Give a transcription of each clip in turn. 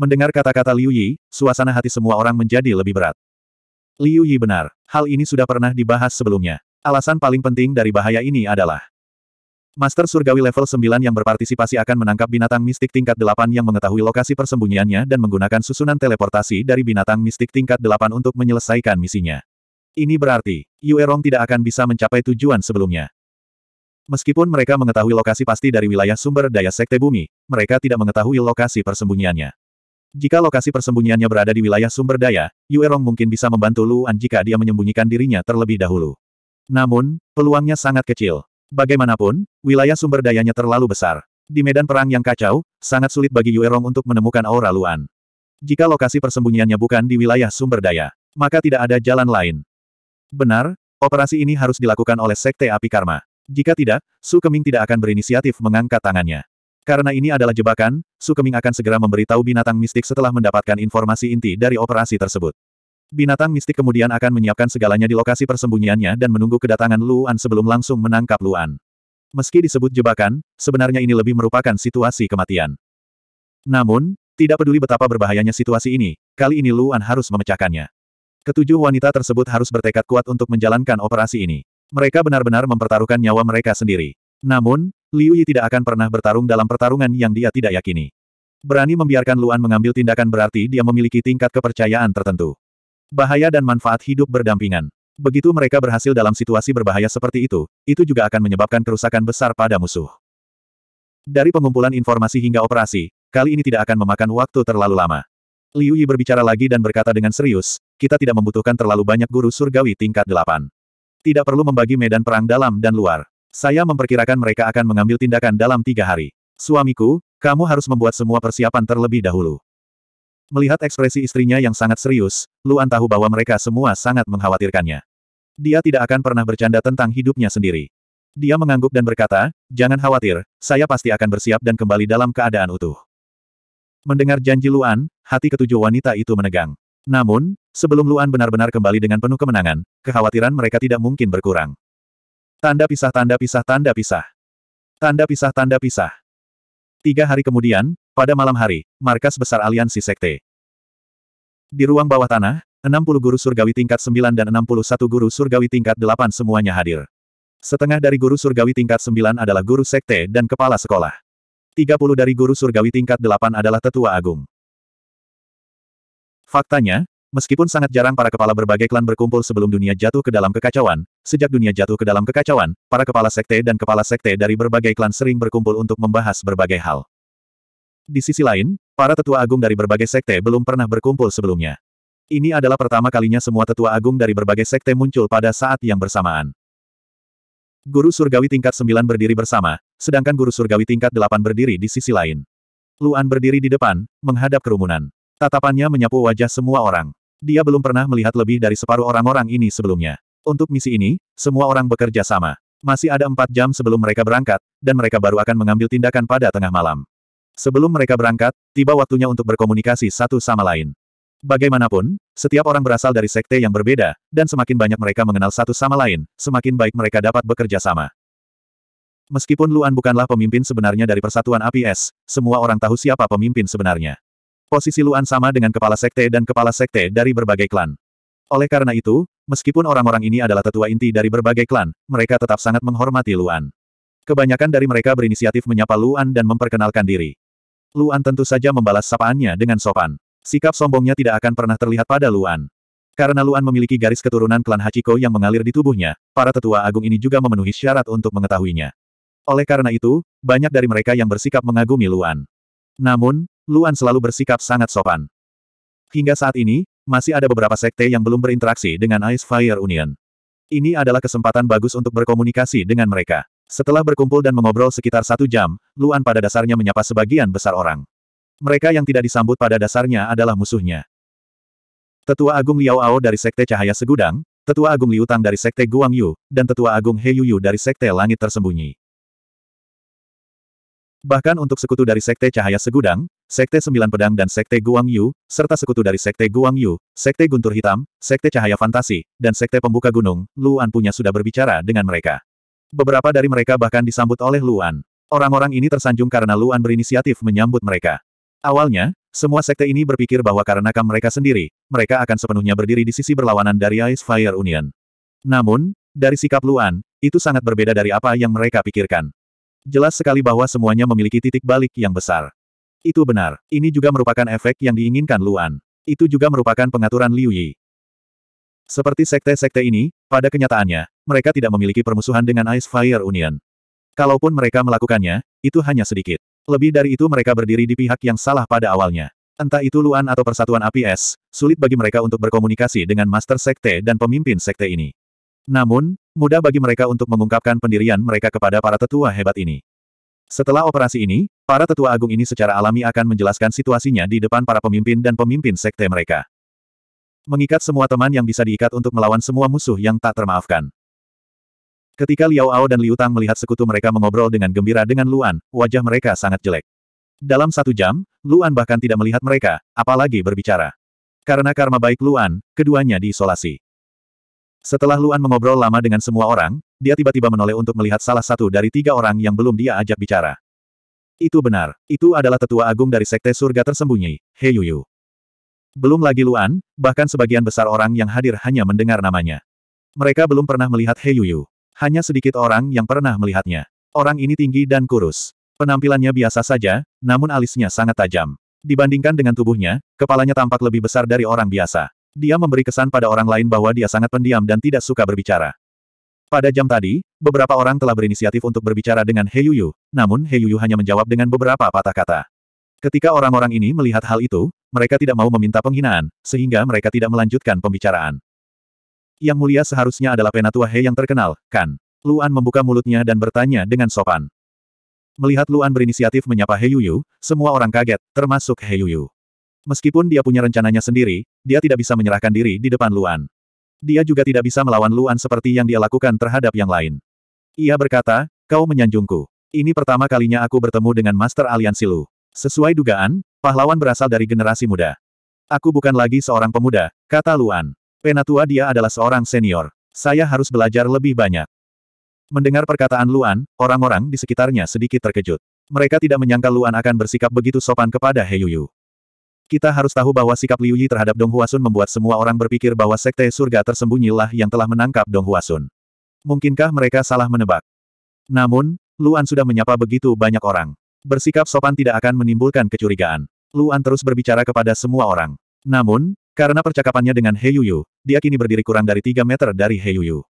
Mendengar kata-kata Liu Yi, suasana hati semua orang menjadi lebih berat. Liu Yi benar, hal ini sudah pernah dibahas sebelumnya. Alasan paling penting dari bahaya ini adalah Master Surgawi level 9 yang berpartisipasi akan menangkap binatang mistik tingkat 8 yang mengetahui lokasi persembunyiannya dan menggunakan susunan teleportasi dari binatang mistik tingkat 8 untuk menyelesaikan misinya. Ini berarti, Yuerong tidak akan bisa mencapai tujuan sebelumnya. Meskipun mereka mengetahui lokasi pasti dari wilayah sumber daya sekte bumi, mereka tidak mengetahui lokasi persembunyiannya. Jika lokasi persembunyiannya berada di wilayah sumber daya, Yuerong mungkin bisa membantu Luan jika dia menyembunyikan dirinya terlebih dahulu. Namun, peluangnya sangat kecil. Bagaimanapun, wilayah sumber dayanya terlalu besar. Di medan perang yang kacau, sangat sulit bagi Yuerong untuk menemukan aura Luan. Jika lokasi persembunyiannya bukan di wilayah sumber daya, maka tidak ada jalan lain. Benar, operasi ini harus dilakukan oleh Sekte Api Karma. Jika tidak, Su Keming tidak akan berinisiatif mengangkat tangannya. Karena ini adalah jebakan, Su Keming akan segera memberitahu binatang mistik setelah mendapatkan informasi inti dari operasi tersebut. Binatang mistik kemudian akan menyiapkan segalanya di lokasi persembunyiannya dan menunggu kedatangan Luan sebelum langsung menangkap Luan. Meski disebut jebakan, sebenarnya ini lebih merupakan situasi kematian. Namun, tidak peduli betapa berbahayanya situasi ini, kali ini Luan harus memecahkannya. Ketujuh wanita tersebut harus bertekad kuat untuk menjalankan operasi ini. Mereka benar-benar mempertaruhkan nyawa mereka sendiri. Namun, Liu Yi tidak akan pernah bertarung dalam pertarungan yang dia tidak yakini. Berani membiarkan Luan mengambil tindakan berarti dia memiliki tingkat kepercayaan tertentu. Bahaya dan manfaat hidup berdampingan. Begitu mereka berhasil dalam situasi berbahaya seperti itu, itu juga akan menyebabkan kerusakan besar pada musuh. Dari pengumpulan informasi hingga operasi, kali ini tidak akan memakan waktu terlalu lama. Liu Yi berbicara lagi dan berkata dengan serius, kita tidak membutuhkan terlalu banyak guru surgawi tingkat delapan. Tidak perlu membagi medan perang dalam dan luar. Saya memperkirakan mereka akan mengambil tindakan dalam tiga hari. Suamiku, kamu harus membuat semua persiapan terlebih dahulu. Melihat ekspresi istrinya yang sangat serius, Luan tahu bahwa mereka semua sangat mengkhawatirkannya. Dia tidak akan pernah bercanda tentang hidupnya sendiri. Dia mengangguk dan berkata, jangan khawatir, saya pasti akan bersiap dan kembali dalam keadaan utuh. Mendengar janji Luan, hati ketujuh wanita itu menegang. Namun, sebelum Luan benar-benar kembali dengan penuh kemenangan, kekhawatiran mereka tidak mungkin berkurang. Tanda pisah tanda pisah tanda pisah. Tanda pisah tanda pisah. Tiga hari kemudian, pada malam hari, markas besar aliansi sekte. Di ruang bawah tanah, 60 guru surgawi tingkat 9 dan 61 guru surgawi tingkat 8 semuanya hadir. Setengah dari guru surgawi tingkat 9 adalah guru sekte dan kepala sekolah. 30 dari guru surgawi tingkat 8 adalah tetua agung. Faktanya, meskipun sangat jarang para kepala berbagai klan berkumpul sebelum dunia jatuh ke dalam kekacauan, sejak dunia jatuh ke dalam kekacauan, para kepala sekte dan kepala sekte dari berbagai klan sering berkumpul untuk membahas berbagai hal. Di sisi lain, para tetua agung dari berbagai sekte belum pernah berkumpul sebelumnya. Ini adalah pertama kalinya semua tetua agung dari berbagai sekte muncul pada saat yang bersamaan. Guru surgawi tingkat 9 berdiri bersama, sedangkan guru surgawi tingkat 8 berdiri di sisi lain. Luan berdiri di depan, menghadap kerumunan. Tatapannya menyapu wajah semua orang. Dia belum pernah melihat lebih dari separuh orang-orang ini sebelumnya. Untuk misi ini, semua orang bekerja sama. Masih ada empat jam sebelum mereka berangkat, dan mereka baru akan mengambil tindakan pada tengah malam. Sebelum mereka berangkat, tiba waktunya untuk berkomunikasi satu sama lain. Bagaimanapun, setiap orang berasal dari sekte yang berbeda, dan semakin banyak mereka mengenal satu sama lain, semakin baik mereka dapat bekerja sama. Meskipun Luan bukanlah pemimpin sebenarnya dari Persatuan APS, semua orang tahu siapa pemimpin sebenarnya. Posisi Luan sama dengan kepala sekte dan kepala sekte dari berbagai klan. Oleh karena itu, meskipun orang-orang ini adalah tetua inti dari berbagai klan, mereka tetap sangat menghormati Luan. Kebanyakan dari mereka berinisiatif menyapa Luan dan memperkenalkan diri. Luan tentu saja membalas sapaannya dengan sopan. Sikap sombongnya tidak akan pernah terlihat pada Luan. Karena Luan memiliki garis keturunan klan Hachiko yang mengalir di tubuhnya, para tetua agung ini juga memenuhi syarat untuk mengetahuinya. Oleh karena itu, banyak dari mereka yang bersikap mengagumi Luan. Namun, Luan selalu bersikap sangat sopan. Hingga saat ini, masih ada beberapa sekte yang belum berinteraksi dengan Ice Fire Union. Ini adalah kesempatan bagus untuk berkomunikasi dengan mereka. Setelah berkumpul dan mengobrol sekitar satu jam, Luan pada dasarnya menyapa sebagian besar orang. Mereka yang tidak disambut pada dasarnya adalah musuhnya. Tetua Agung Liao Ao dari Sekte Cahaya Segudang, Tetua Agung Liu Tang dari Sekte Guang Yu, dan Tetua Agung He Yu Yu dari Sekte Langit Tersembunyi. Bahkan untuk sekutu dari Sekte Cahaya Segudang, Sekte Sembilan Pedang dan Sekte Guang Yu, serta sekutu dari Sekte Guang Yu, Sekte Guntur Hitam, Sekte Cahaya Fantasi, dan Sekte Pembuka Gunung, Luan punya sudah berbicara dengan mereka. Beberapa dari mereka bahkan disambut oleh Luan. Orang-orang ini tersanjung karena Luan berinisiatif menyambut mereka. Awalnya, semua sekte ini berpikir bahwa karena kam mereka sendiri, mereka akan sepenuhnya berdiri di sisi berlawanan dari Ice Fire Union. Namun, dari sikap Luan, itu sangat berbeda dari apa yang mereka pikirkan. Jelas sekali bahwa semuanya memiliki titik balik yang besar. Itu benar, ini juga merupakan efek yang diinginkan Luan. Itu juga merupakan pengaturan Liu Yi. Seperti sekte-sekte ini, pada kenyataannya, mereka tidak memiliki permusuhan dengan Ice Fire Union. Kalaupun mereka melakukannya, itu hanya sedikit. Lebih dari itu mereka berdiri di pihak yang salah pada awalnya. Entah itu Luan atau Persatuan APS, sulit bagi mereka untuk berkomunikasi dengan Master Sekte dan pemimpin Sekte ini. Namun, mudah bagi mereka untuk mengungkapkan pendirian mereka kepada para tetua hebat ini. Setelah operasi ini, para tetua agung ini secara alami akan menjelaskan situasinya di depan para pemimpin dan pemimpin sekte mereka. Mengikat semua teman yang bisa diikat untuk melawan semua musuh yang tak termaafkan. Ketika Liao Ao dan Liu Tang melihat sekutu mereka mengobrol dengan gembira dengan Luan, wajah mereka sangat jelek. Dalam satu jam, Luan bahkan tidak melihat mereka, apalagi berbicara. Karena karma baik Luan, keduanya diisolasi. Setelah Luan mengobrol lama dengan semua orang, dia tiba-tiba menoleh untuk melihat salah satu dari tiga orang yang belum dia ajak bicara. Itu benar, itu adalah tetua agung dari Sekte Surga Tersembunyi, He Yuyu. Belum lagi Luan, bahkan sebagian besar orang yang hadir hanya mendengar namanya. Mereka belum pernah melihat He Yuyu. Hanya sedikit orang yang pernah melihatnya. Orang ini tinggi dan kurus. Penampilannya biasa saja, namun alisnya sangat tajam. Dibandingkan dengan tubuhnya, kepalanya tampak lebih besar dari orang biasa. Dia memberi kesan pada orang lain bahwa dia sangat pendiam dan tidak suka berbicara. Pada jam tadi, beberapa orang telah berinisiatif untuk berbicara dengan He Yuyu, namun He Yuyu hanya menjawab dengan beberapa patah kata. Ketika orang-orang ini melihat hal itu, mereka tidak mau meminta penghinaan, sehingga mereka tidak melanjutkan pembicaraan. Yang mulia seharusnya adalah penatua He yang terkenal, kan? Luan membuka mulutnya dan bertanya dengan sopan. Melihat Luan berinisiatif menyapa He Yuyu, semua orang kaget, termasuk He Yuyu. Meskipun dia punya rencananya sendiri, dia tidak bisa menyerahkan diri di depan Luan. Dia juga tidak bisa melawan Luan seperti yang dia lakukan terhadap yang lain. Ia berkata, kau menyanjungku. Ini pertama kalinya aku bertemu dengan Master Aliansi Lu. Sesuai dugaan, pahlawan berasal dari generasi muda. Aku bukan lagi seorang pemuda, kata Luan. Penatua dia adalah seorang senior. Saya harus belajar lebih banyak. Mendengar perkataan Luan, orang-orang di sekitarnya sedikit terkejut. Mereka tidak menyangka Luan akan bersikap begitu sopan kepada He Yu. Kita harus tahu bahwa sikap Liu Yi terhadap Dong Huasun membuat semua orang berpikir bahwa sekte surga tersembunyilah yang telah menangkap Dong Huasun. Mungkinkah mereka salah menebak? Namun, Luan sudah menyapa begitu banyak orang. Bersikap sopan tidak akan menimbulkan kecurigaan. Luan terus berbicara kepada semua orang. Namun, karena percakapannya dengan He Yuyu, dia kini berdiri kurang dari 3 meter dari He Yuyu.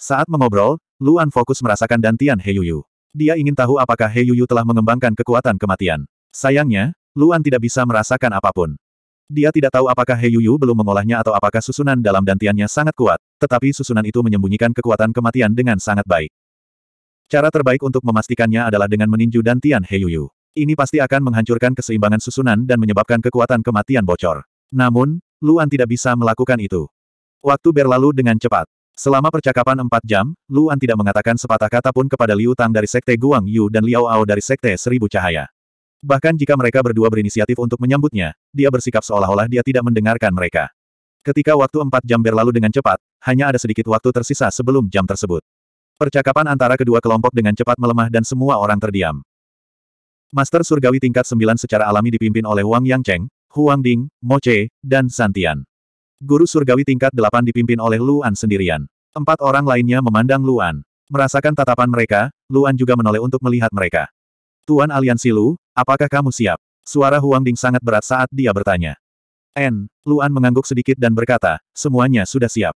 Saat mengobrol, Luan fokus merasakan dantian He Yuyu. Dia ingin tahu apakah He Yuyu telah mengembangkan kekuatan kematian. Sayangnya, Luan tidak bisa merasakan apapun. Dia tidak tahu apakah He Yuyu belum mengolahnya atau apakah susunan dalam dantiannya sangat kuat, tetapi susunan itu menyembunyikan kekuatan kematian dengan sangat baik. Cara terbaik untuk memastikannya adalah dengan meninju dantian He Yuyu. Ini pasti akan menghancurkan keseimbangan susunan dan menyebabkan kekuatan kematian bocor. Namun, Luan tidak bisa melakukan itu. Waktu berlalu dengan cepat. Selama percakapan empat jam, Luan tidak mengatakan sepatah kata pun kepada Liu Tang dari Sekte Guang Yu dan Liao Ao dari Sekte Seribu Cahaya. Bahkan jika mereka berdua berinisiatif untuk menyambutnya, dia bersikap seolah-olah dia tidak mendengarkan mereka. Ketika waktu empat jam berlalu dengan cepat, hanya ada sedikit waktu tersisa sebelum jam tersebut. Percakapan antara kedua kelompok dengan cepat melemah dan semua orang terdiam. Master Surgawi tingkat 9 secara alami dipimpin oleh Wang Yang Cheng. Huang Ding, Che, dan Santian. Guru surgawi tingkat delapan dipimpin oleh Luan sendirian. Empat orang lainnya memandang Luan. Merasakan tatapan mereka, Luan juga menoleh untuk melihat mereka. Tuan Aliansi Lu, apakah kamu siap? Suara Huang Ding sangat berat saat dia bertanya. N. Luan mengangguk sedikit dan berkata, semuanya sudah siap.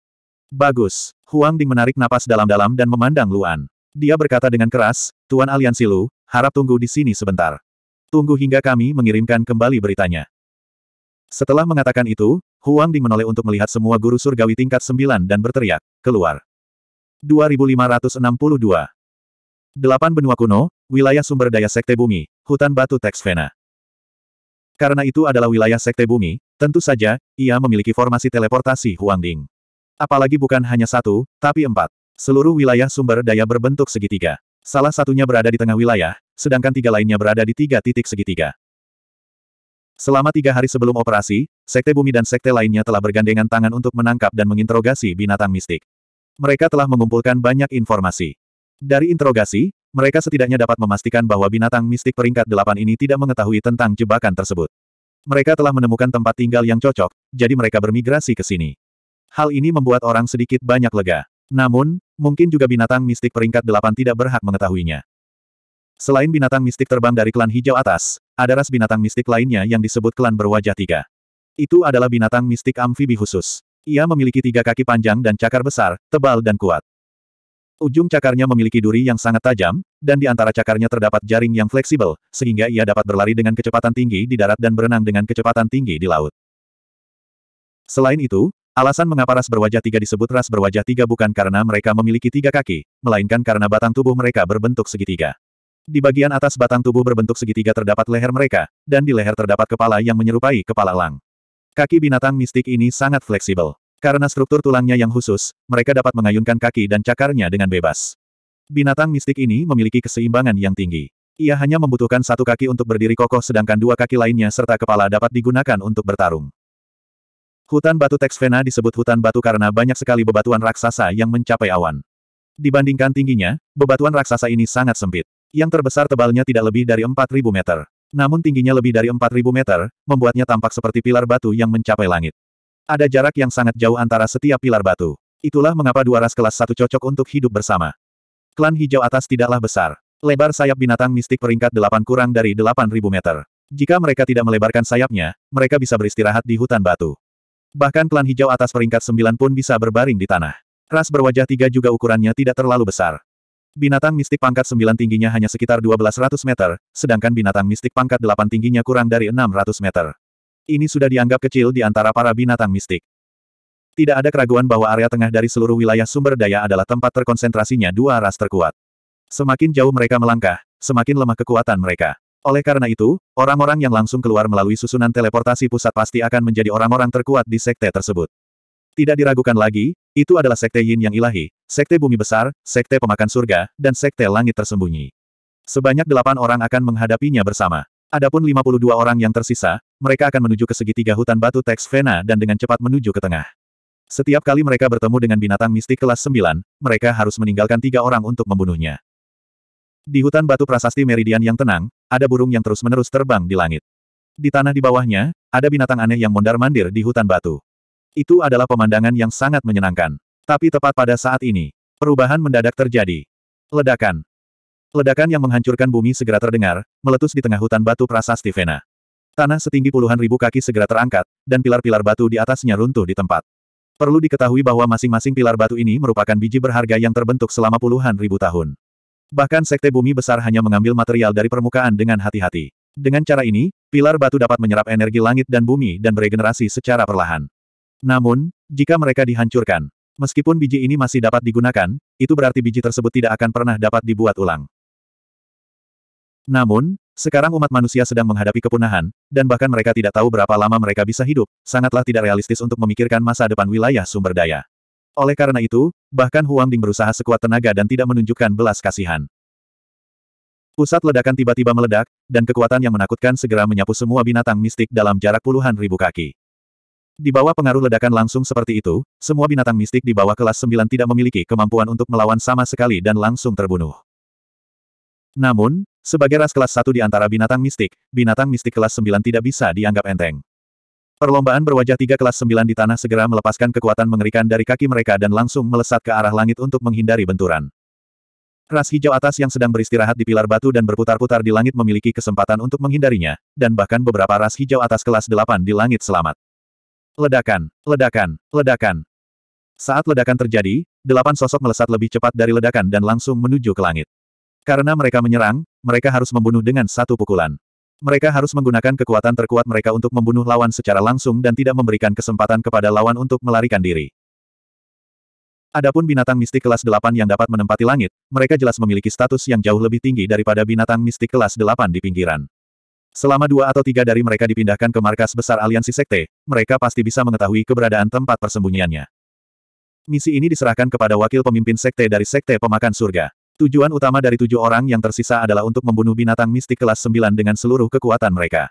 Bagus. Huang Ding menarik napas dalam-dalam dan memandang Luan. Dia berkata dengan keras, Tuan Aliansi Lu, harap tunggu di sini sebentar. Tunggu hingga kami mengirimkan kembali beritanya. Setelah mengatakan itu, Huang Ding menoleh untuk melihat semua guru surgawi tingkat sembilan dan berteriak, keluar. 2562 Delapan benua kuno, wilayah sumber daya sekte bumi, hutan batu teks Vena. Karena itu adalah wilayah sekte bumi, tentu saja, ia memiliki formasi teleportasi Huang Ding. Apalagi bukan hanya satu, tapi empat. Seluruh wilayah sumber daya berbentuk segitiga. Salah satunya berada di tengah wilayah, sedangkan tiga lainnya berada di tiga titik segitiga. Selama tiga hari sebelum operasi, Sekte Bumi dan Sekte lainnya telah bergandengan tangan untuk menangkap dan menginterogasi binatang mistik. Mereka telah mengumpulkan banyak informasi. Dari interogasi, mereka setidaknya dapat memastikan bahwa binatang mistik peringkat delapan ini tidak mengetahui tentang jebakan tersebut. Mereka telah menemukan tempat tinggal yang cocok, jadi mereka bermigrasi ke sini. Hal ini membuat orang sedikit banyak lega. Namun, mungkin juga binatang mistik peringkat delapan tidak berhak mengetahuinya. Selain binatang mistik terbang dari klan hijau atas, ada ras binatang mistik lainnya yang disebut klan berwajah tiga. Itu adalah binatang mistik amfibi khusus. Ia memiliki tiga kaki panjang dan cakar besar, tebal dan kuat. Ujung cakarnya memiliki duri yang sangat tajam, dan di antara cakarnya terdapat jaring yang fleksibel, sehingga ia dapat berlari dengan kecepatan tinggi di darat dan berenang dengan kecepatan tinggi di laut. Selain itu, alasan mengapa ras berwajah tiga disebut ras berwajah tiga bukan karena mereka memiliki tiga kaki, melainkan karena batang tubuh mereka berbentuk segitiga. Di bagian atas batang tubuh berbentuk segitiga terdapat leher mereka, dan di leher terdapat kepala yang menyerupai kepala lang. Kaki binatang mistik ini sangat fleksibel. Karena struktur tulangnya yang khusus, mereka dapat mengayunkan kaki dan cakarnya dengan bebas. Binatang mistik ini memiliki keseimbangan yang tinggi. Ia hanya membutuhkan satu kaki untuk berdiri kokoh sedangkan dua kaki lainnya serta kepala dapat digunakan untuk bertarung. Hutan batu Texvena disebut hutan batu karena banyak sekali bebatuan raksasa yang mencapai awan. Dibandingkan tingginya, bebatuan raksasa ini sangat sempit yang terbesar tebalnya tidak lebih dari 4.000 meter. Namun tingginya lebih dari 4.000 meter, membuatnya tampak seperti pilar batu yang mencapai langit. Ada jarak yang sangat jauh antara setiap pilar batu. Itulah mengapa dua ras kelas satu cocok untuk hidup bersama. Klan hijau atas tidaklah besar. Lebar sayap binatang mistik peringkat 8 kurang dari 8.000 meter. Jika mereka tidak melebarkan sayapnya, mereka bisa beristirahat di hutan batu. Bahkan klan hijau atas peringkat 9 pun bisa berbaring di tanah. Ras berwajah tiga juga ukurannya tidak terlalu besar. Binatang mistik pangkat 9 tingginya hanya sekitar 1200 meter, sedangkan binatang mistik pangkat 8 tingginya kurang dari 600 meter. Ini sudah dianggap kecil di antara para binatang mistik. Tidak ada keraguan bahwa area tengah dari seluruh wilayah sumber daya adalah tempat terkonsentrasinya dua ras terkuat. Semakin jauh mereka melangkah, semakin lemah kekuatan mereka. Oleh karena itu, orang-orang yang langsung keluar melalui susunan teleportasi pusat pasti akan menjadi orang-orang terkuat di sekte tersebut. Tidak diragukan lagi, itu adalah sekte Yin yang ilahi, sekte bumi besar, sekte pemakan surga, dan sekte langit tersembunyi. Sebanyak delapan orang akan menghadapinya bersama. Adapun 52 orang yang tersisa, mereka akan menuju ke segitiga hutan batu teks Vena dan dengan cepat menuju ke tengah. Setiap kali mereka bertemu dengan binatang mistik kelas 9, mereka harus meninggalkan tiga orang untuk membunuhnya. Di hutan batu prasasti meridian yang tenang, ada burung yang terus-menerus terbang di langit. Di tanah di bawahnya, ada binatang aneh yang mondar-mandir di hutan batu. Itu adalah pemandangan yang sangat menyenangkan. Tapi tepat pada saat ini, perubahan mendadak terjadi. Ledakan. Ledakan yang menghancurkan bumi segera terdengar, meletus di tengah hutan batu prasasti Vena. Tanah setinggi puluhan ribu kaki segera terangkat, dan pilar-pilar batu di atasnya runtuh di tempat. Perlu diketahui bahwa masing-masing pilar batu ini merupakan biji berharga yang terbentuk selama puluhan ribu tahun. Bahkan sekte bumi besar hanya mengambil material dari permukaan dengan hati-hati. Dengan cara ini, pilar batu dapat menyerap energi langit dan bumi dan beregenerasi secara perlahan. Namun, jika mereka dihancurkan, meskipun biji ini masih dapat digunakan, itu berarti biji tersebut tidak akan pernah dapat dibuat ulang. Namun, sekarang umat manusia sedang menghadapi kepunahan, dan bahkan mereka tidak tahu berapa lama mereka bisa hidup, sangatlah tidak realistis untuk memikirkan masa depan wilayah sumber daya. Oleh karena itu, bahkan Huang Ding berusaha sekuat tenaga dan tidak menunjukkan belas kasihan. Pusat ledakan tiba-tiba meledak, dan kekuatan yang menakutkan segera menyapu semua binatang mistik dalam jarak puluhan ribu kaki. Di bawah pengaruh ledakan langsung seperti itu, semua binatang mistik di bawah kelas 9 tidak memiliki kemampuan untuk melawan sama sekali dan langsung terbunuh. Namun, sebagai ras kelas 1 di antara binatang mistik, binatang mistik kelas 9 tidak bisa dianggap enteng. Perlombaan berwajah tiga kelas 9 di tanah segera melepaskan kekuatan mengerikan dari kaki mereka dan langsung melesat ke arah langit untuk menghindari benturan. Ras hijau atas yang sedang beristirahat di pilar batu dan berputar-putar di langit memiliki kesempatan untuk menghindarinya, dan bahkan beberapa ras hijau atas kelas 8 di langit selamat. Ledakan, ledakan, ledakan. Saat ledakan terjadi, delapan sosok melesat lebih cepat dari ledakan dan langsung menuju ke langit. Karena mereka menyerang, mereka harus membunuh dengan satu pukulan. Mereka harus menggunakan kekuatan terkuat mereka untuk membunuh lawan secara langsung dan tidak memberikan kesempatan kepada lawan untuk melarikan diri. Adapun binatang mistik kelas 8 yang dapat menempati langit, mereka jelas memiliki status yang jauh lebih tinggi daripada binatang mistik kelas 8 di pinggiran. Selama dua atau tiga dari mereka dipindahkan ke markas besar aliansi sekte, mereka pasti bisa mengetahui keberadaan tempat persembunyiannya. Misi ini diserahkan kepada wakil pemimpin sekte dari sekte pemakan surga. Tujuan utama dari tujuh orang yang tersisa adalah untuk membunuh binatang mistik kelas sembilan dengan seluruh kekuatan mereka.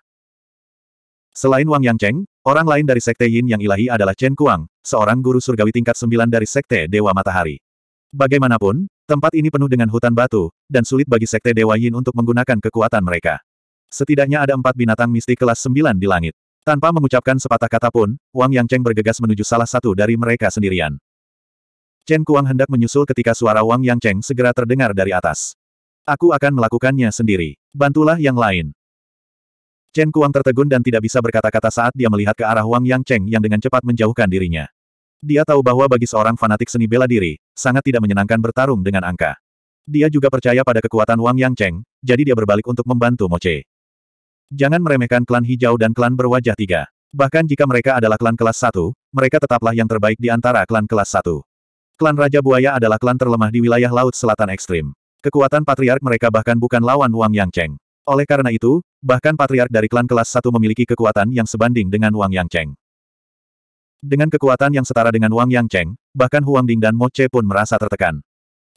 Selain Wang Yang Cheng, orang lain dari sekte Yin yang ilahi adalah Chen Kuang, seorang guru surgawi tingkat sembilan dari sekte Dewa Matahari. Bagaimanapun, tempat ini penuh dengan hutan batu, dan sulit bagi sekte Dewa Yin untuk menggunakan kekuatan mereka. Setidaknya ada empat binatang mistik kelas sembilan di langit. Tanpa mengucapkan sepatah kata pun, Wang Yangcheng bergegas menuju salah satu dari mereka sendirian. Chen Kuang hendak menyusul ketika suara Wang Yangcheng segera terdengar dari atas. Aku akan melakukannya sendiri. Bantulah yang lain. Chen Kuang tertegun dan tidak bisa berkata-kata saat dia melihat ke arah Wang Yangcheng yang dengan cepat menjauhkan dirinya. Dia tahu bahwa bagi seorang fanatik seni bela diri, sangat tidak menyenangkan bertarung dengan angka. Dia juga percaya pada kekuatan Wang Yangcheng, jadi dia berbalik untuk membantu Mo Che. Jangan meremehkan klan hijau dan klan berwajah tiga. Bahkan jika mereka adalah klan kelas Satu, mereka tetaplah yang terbaik di antara klan kelas Satu. Klan Raja Buaya adalah klan terlemah di wilayah Laut Selatan Ekstrim. Kekuatan patriark mereka bahkan bukan lawan Wang Yang Cheng. Oleh karena itu, bahkan patriark dari klan kelas Satu memiliki kekuatan yang sebanding dengan Wang Yang Cheng. Dengan kekuatan yang setara dengan Wang Yang Cheng, bahkan Huang Ding dan Mo Che pun merasa tertekan.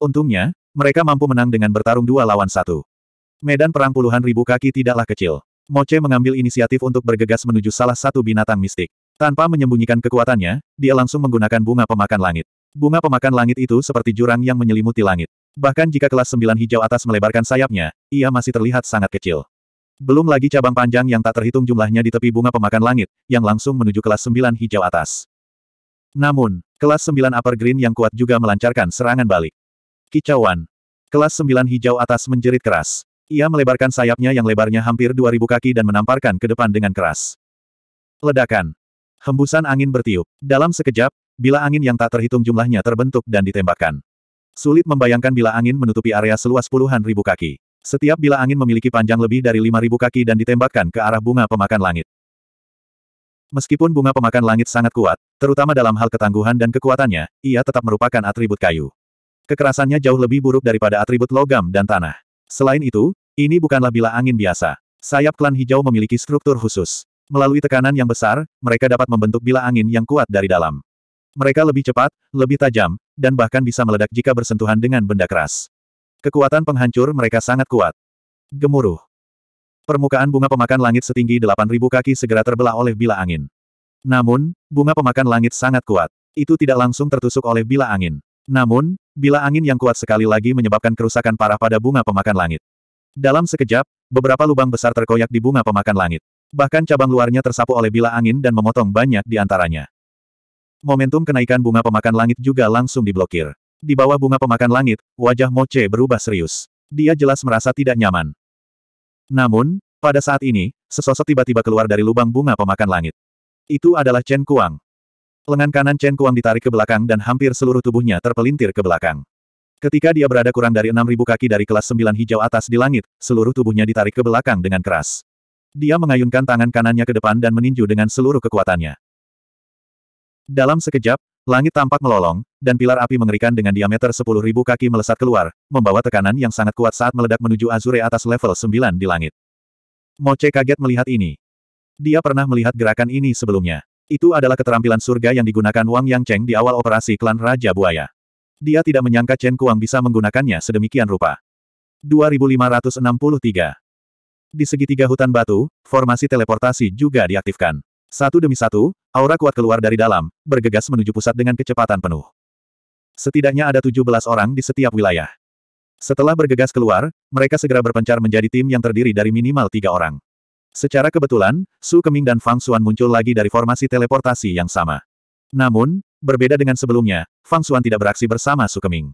Untungnya, mereka mampu menang dengan bertarung dua lawan satu. Medan perang puluhan ribu kaki tidaklah kecil. Moce mengambil inisiatif untuk bergegas menuju salah satu binatang mistik. Tanpa menyembunyikan kekuatannya, dia langsung menggunakan bunga pemakan langit. Bunga pemakan langit itu seperti jurang yang menyelimuti langit. Bahkan jika kelas 9 hijau atas melebarkan sayapnya, ia masih terlihat sangat kecil. Belum lagi cabang panjang yang tak terhitung jumlahnya di tepi bunga pemakan langit, yang langsung menuju kelas 9 hijau atas. Namun, kelas 9 upper green yang kuat juga melancarkan serangan balik. Kicauan. Kelas 9 hijau atas menjerit keras. Ia melebarkan sayapnya yang lebarnya hampir 2000 kaki dan menamparkan ke depan dengan keras. Ledakan. Hembusan angin bertiup. Dalam sekejap, bila angin yang tak terhitung jumlahnya terbentuk dan ditembakkan. Sulit membayangkan bila angin menutupi area seluas puluhan ribu kaki. Setiap bila angin memiliki panjang lebih dari 5.000 kaki dan ditembakkan ke arah bunga pemakan langit. Meskipun bunga pemakan langit sangat kuat, terutama dalam hal ketangguhan dan kekuatannya, ia tetap merupakan atribut kayu. Kekerasannya jauh lebih buruk daripada atribut logam dan tanah. Selain itu, ini bukanlah bila angin biasa. Sayap klan hijau memiliki struktur khusus. Melalui tekanan yang besar, mereka dapat membentuk bila angin yang kuat dari dalam. Mereka lebih cepat, lebih tajam, dan bahkan bisa meledak jika bersentuhan dengan benda keras. Kekuatan penghancur mereka sangat kuat. Gemuruh. Permukaan bunga pemakan langit setinggi 8.000 kaki segera terbelah oleh bila angin. Namun, bunga pemakan langit sangat kuat. Itu tidak langsung tertusuk oleh bila angin. Namun, bila angin yang kuat sekali lagi menyebabkan kerusakan parah pada bunga pemakan langit. Dalam sekejap, beberapa lubang besar terkoyak di bunga pemakan langit. Bahkan cabang luarnya tersapu oleh bila angin dan memotong banyak di antaranya. Momentum kenaikan bunga pemakan langit juga langsung diblokir. Di bawah bunga pemakan langit, wajah Moce berubah serius. Dia jelas merasa tidak nyaman. Namun, pada saat ini, sesosok tiba-tiba keluar dari lubang bunga pemakan langit. Itu adalah Chen Kuang. Lengan kanan Chen Kuang ditarik ke belakang dan hampir seluruh tubuhnya terpelintir ke belakang. Ketika dia berada kurang dari 6.000 kaki dari kelas 9 hijau atas di langit, seluruh tubuhnya ditarik ke belakang dengan keras. Dia mengayunkan tangan kanannya ke depan dan meninju dengan seluruh kekuatannya. Dalam sekejap, langit tampak melolong, dan pilar api mengerikan dengan diameter 10.000 kaki melesat keluar, membawa tekanan yang sangat kuat saat meledak menuju Azure atas level 9 di langit. Moce kaget melihat ini. Dia pernah melihat gerakan ini sebelumnya. Itu adalah keterampilan surga yang digunakan Wang Yang Cheng di awal operasi klan Raja Buaya. Dia tidak menyangka Chen Kuang bisa menggunakannya sedemikian rupa. 2563 Di segitiga hutan batu, formasi teleportasi juga diaktifkan. Satu demi satu, aura kuat keluar dari dalam, bergegas menuju pusat dengan kecepatan penuh. Setidaknya ada 17 orang di setiap wilayah. Setelah bergegas keluar, mereka segera berpencar menjadi tim yang terdiri dari minimal tiga orang. Secara kebetulan, Su Keming dan Fang Xuan muncul lagi dari formasi teleportasi yang sama. Namun, berbeda dengan sebelumnya, Fang Xuan tidak beraksi bersama Su Keming.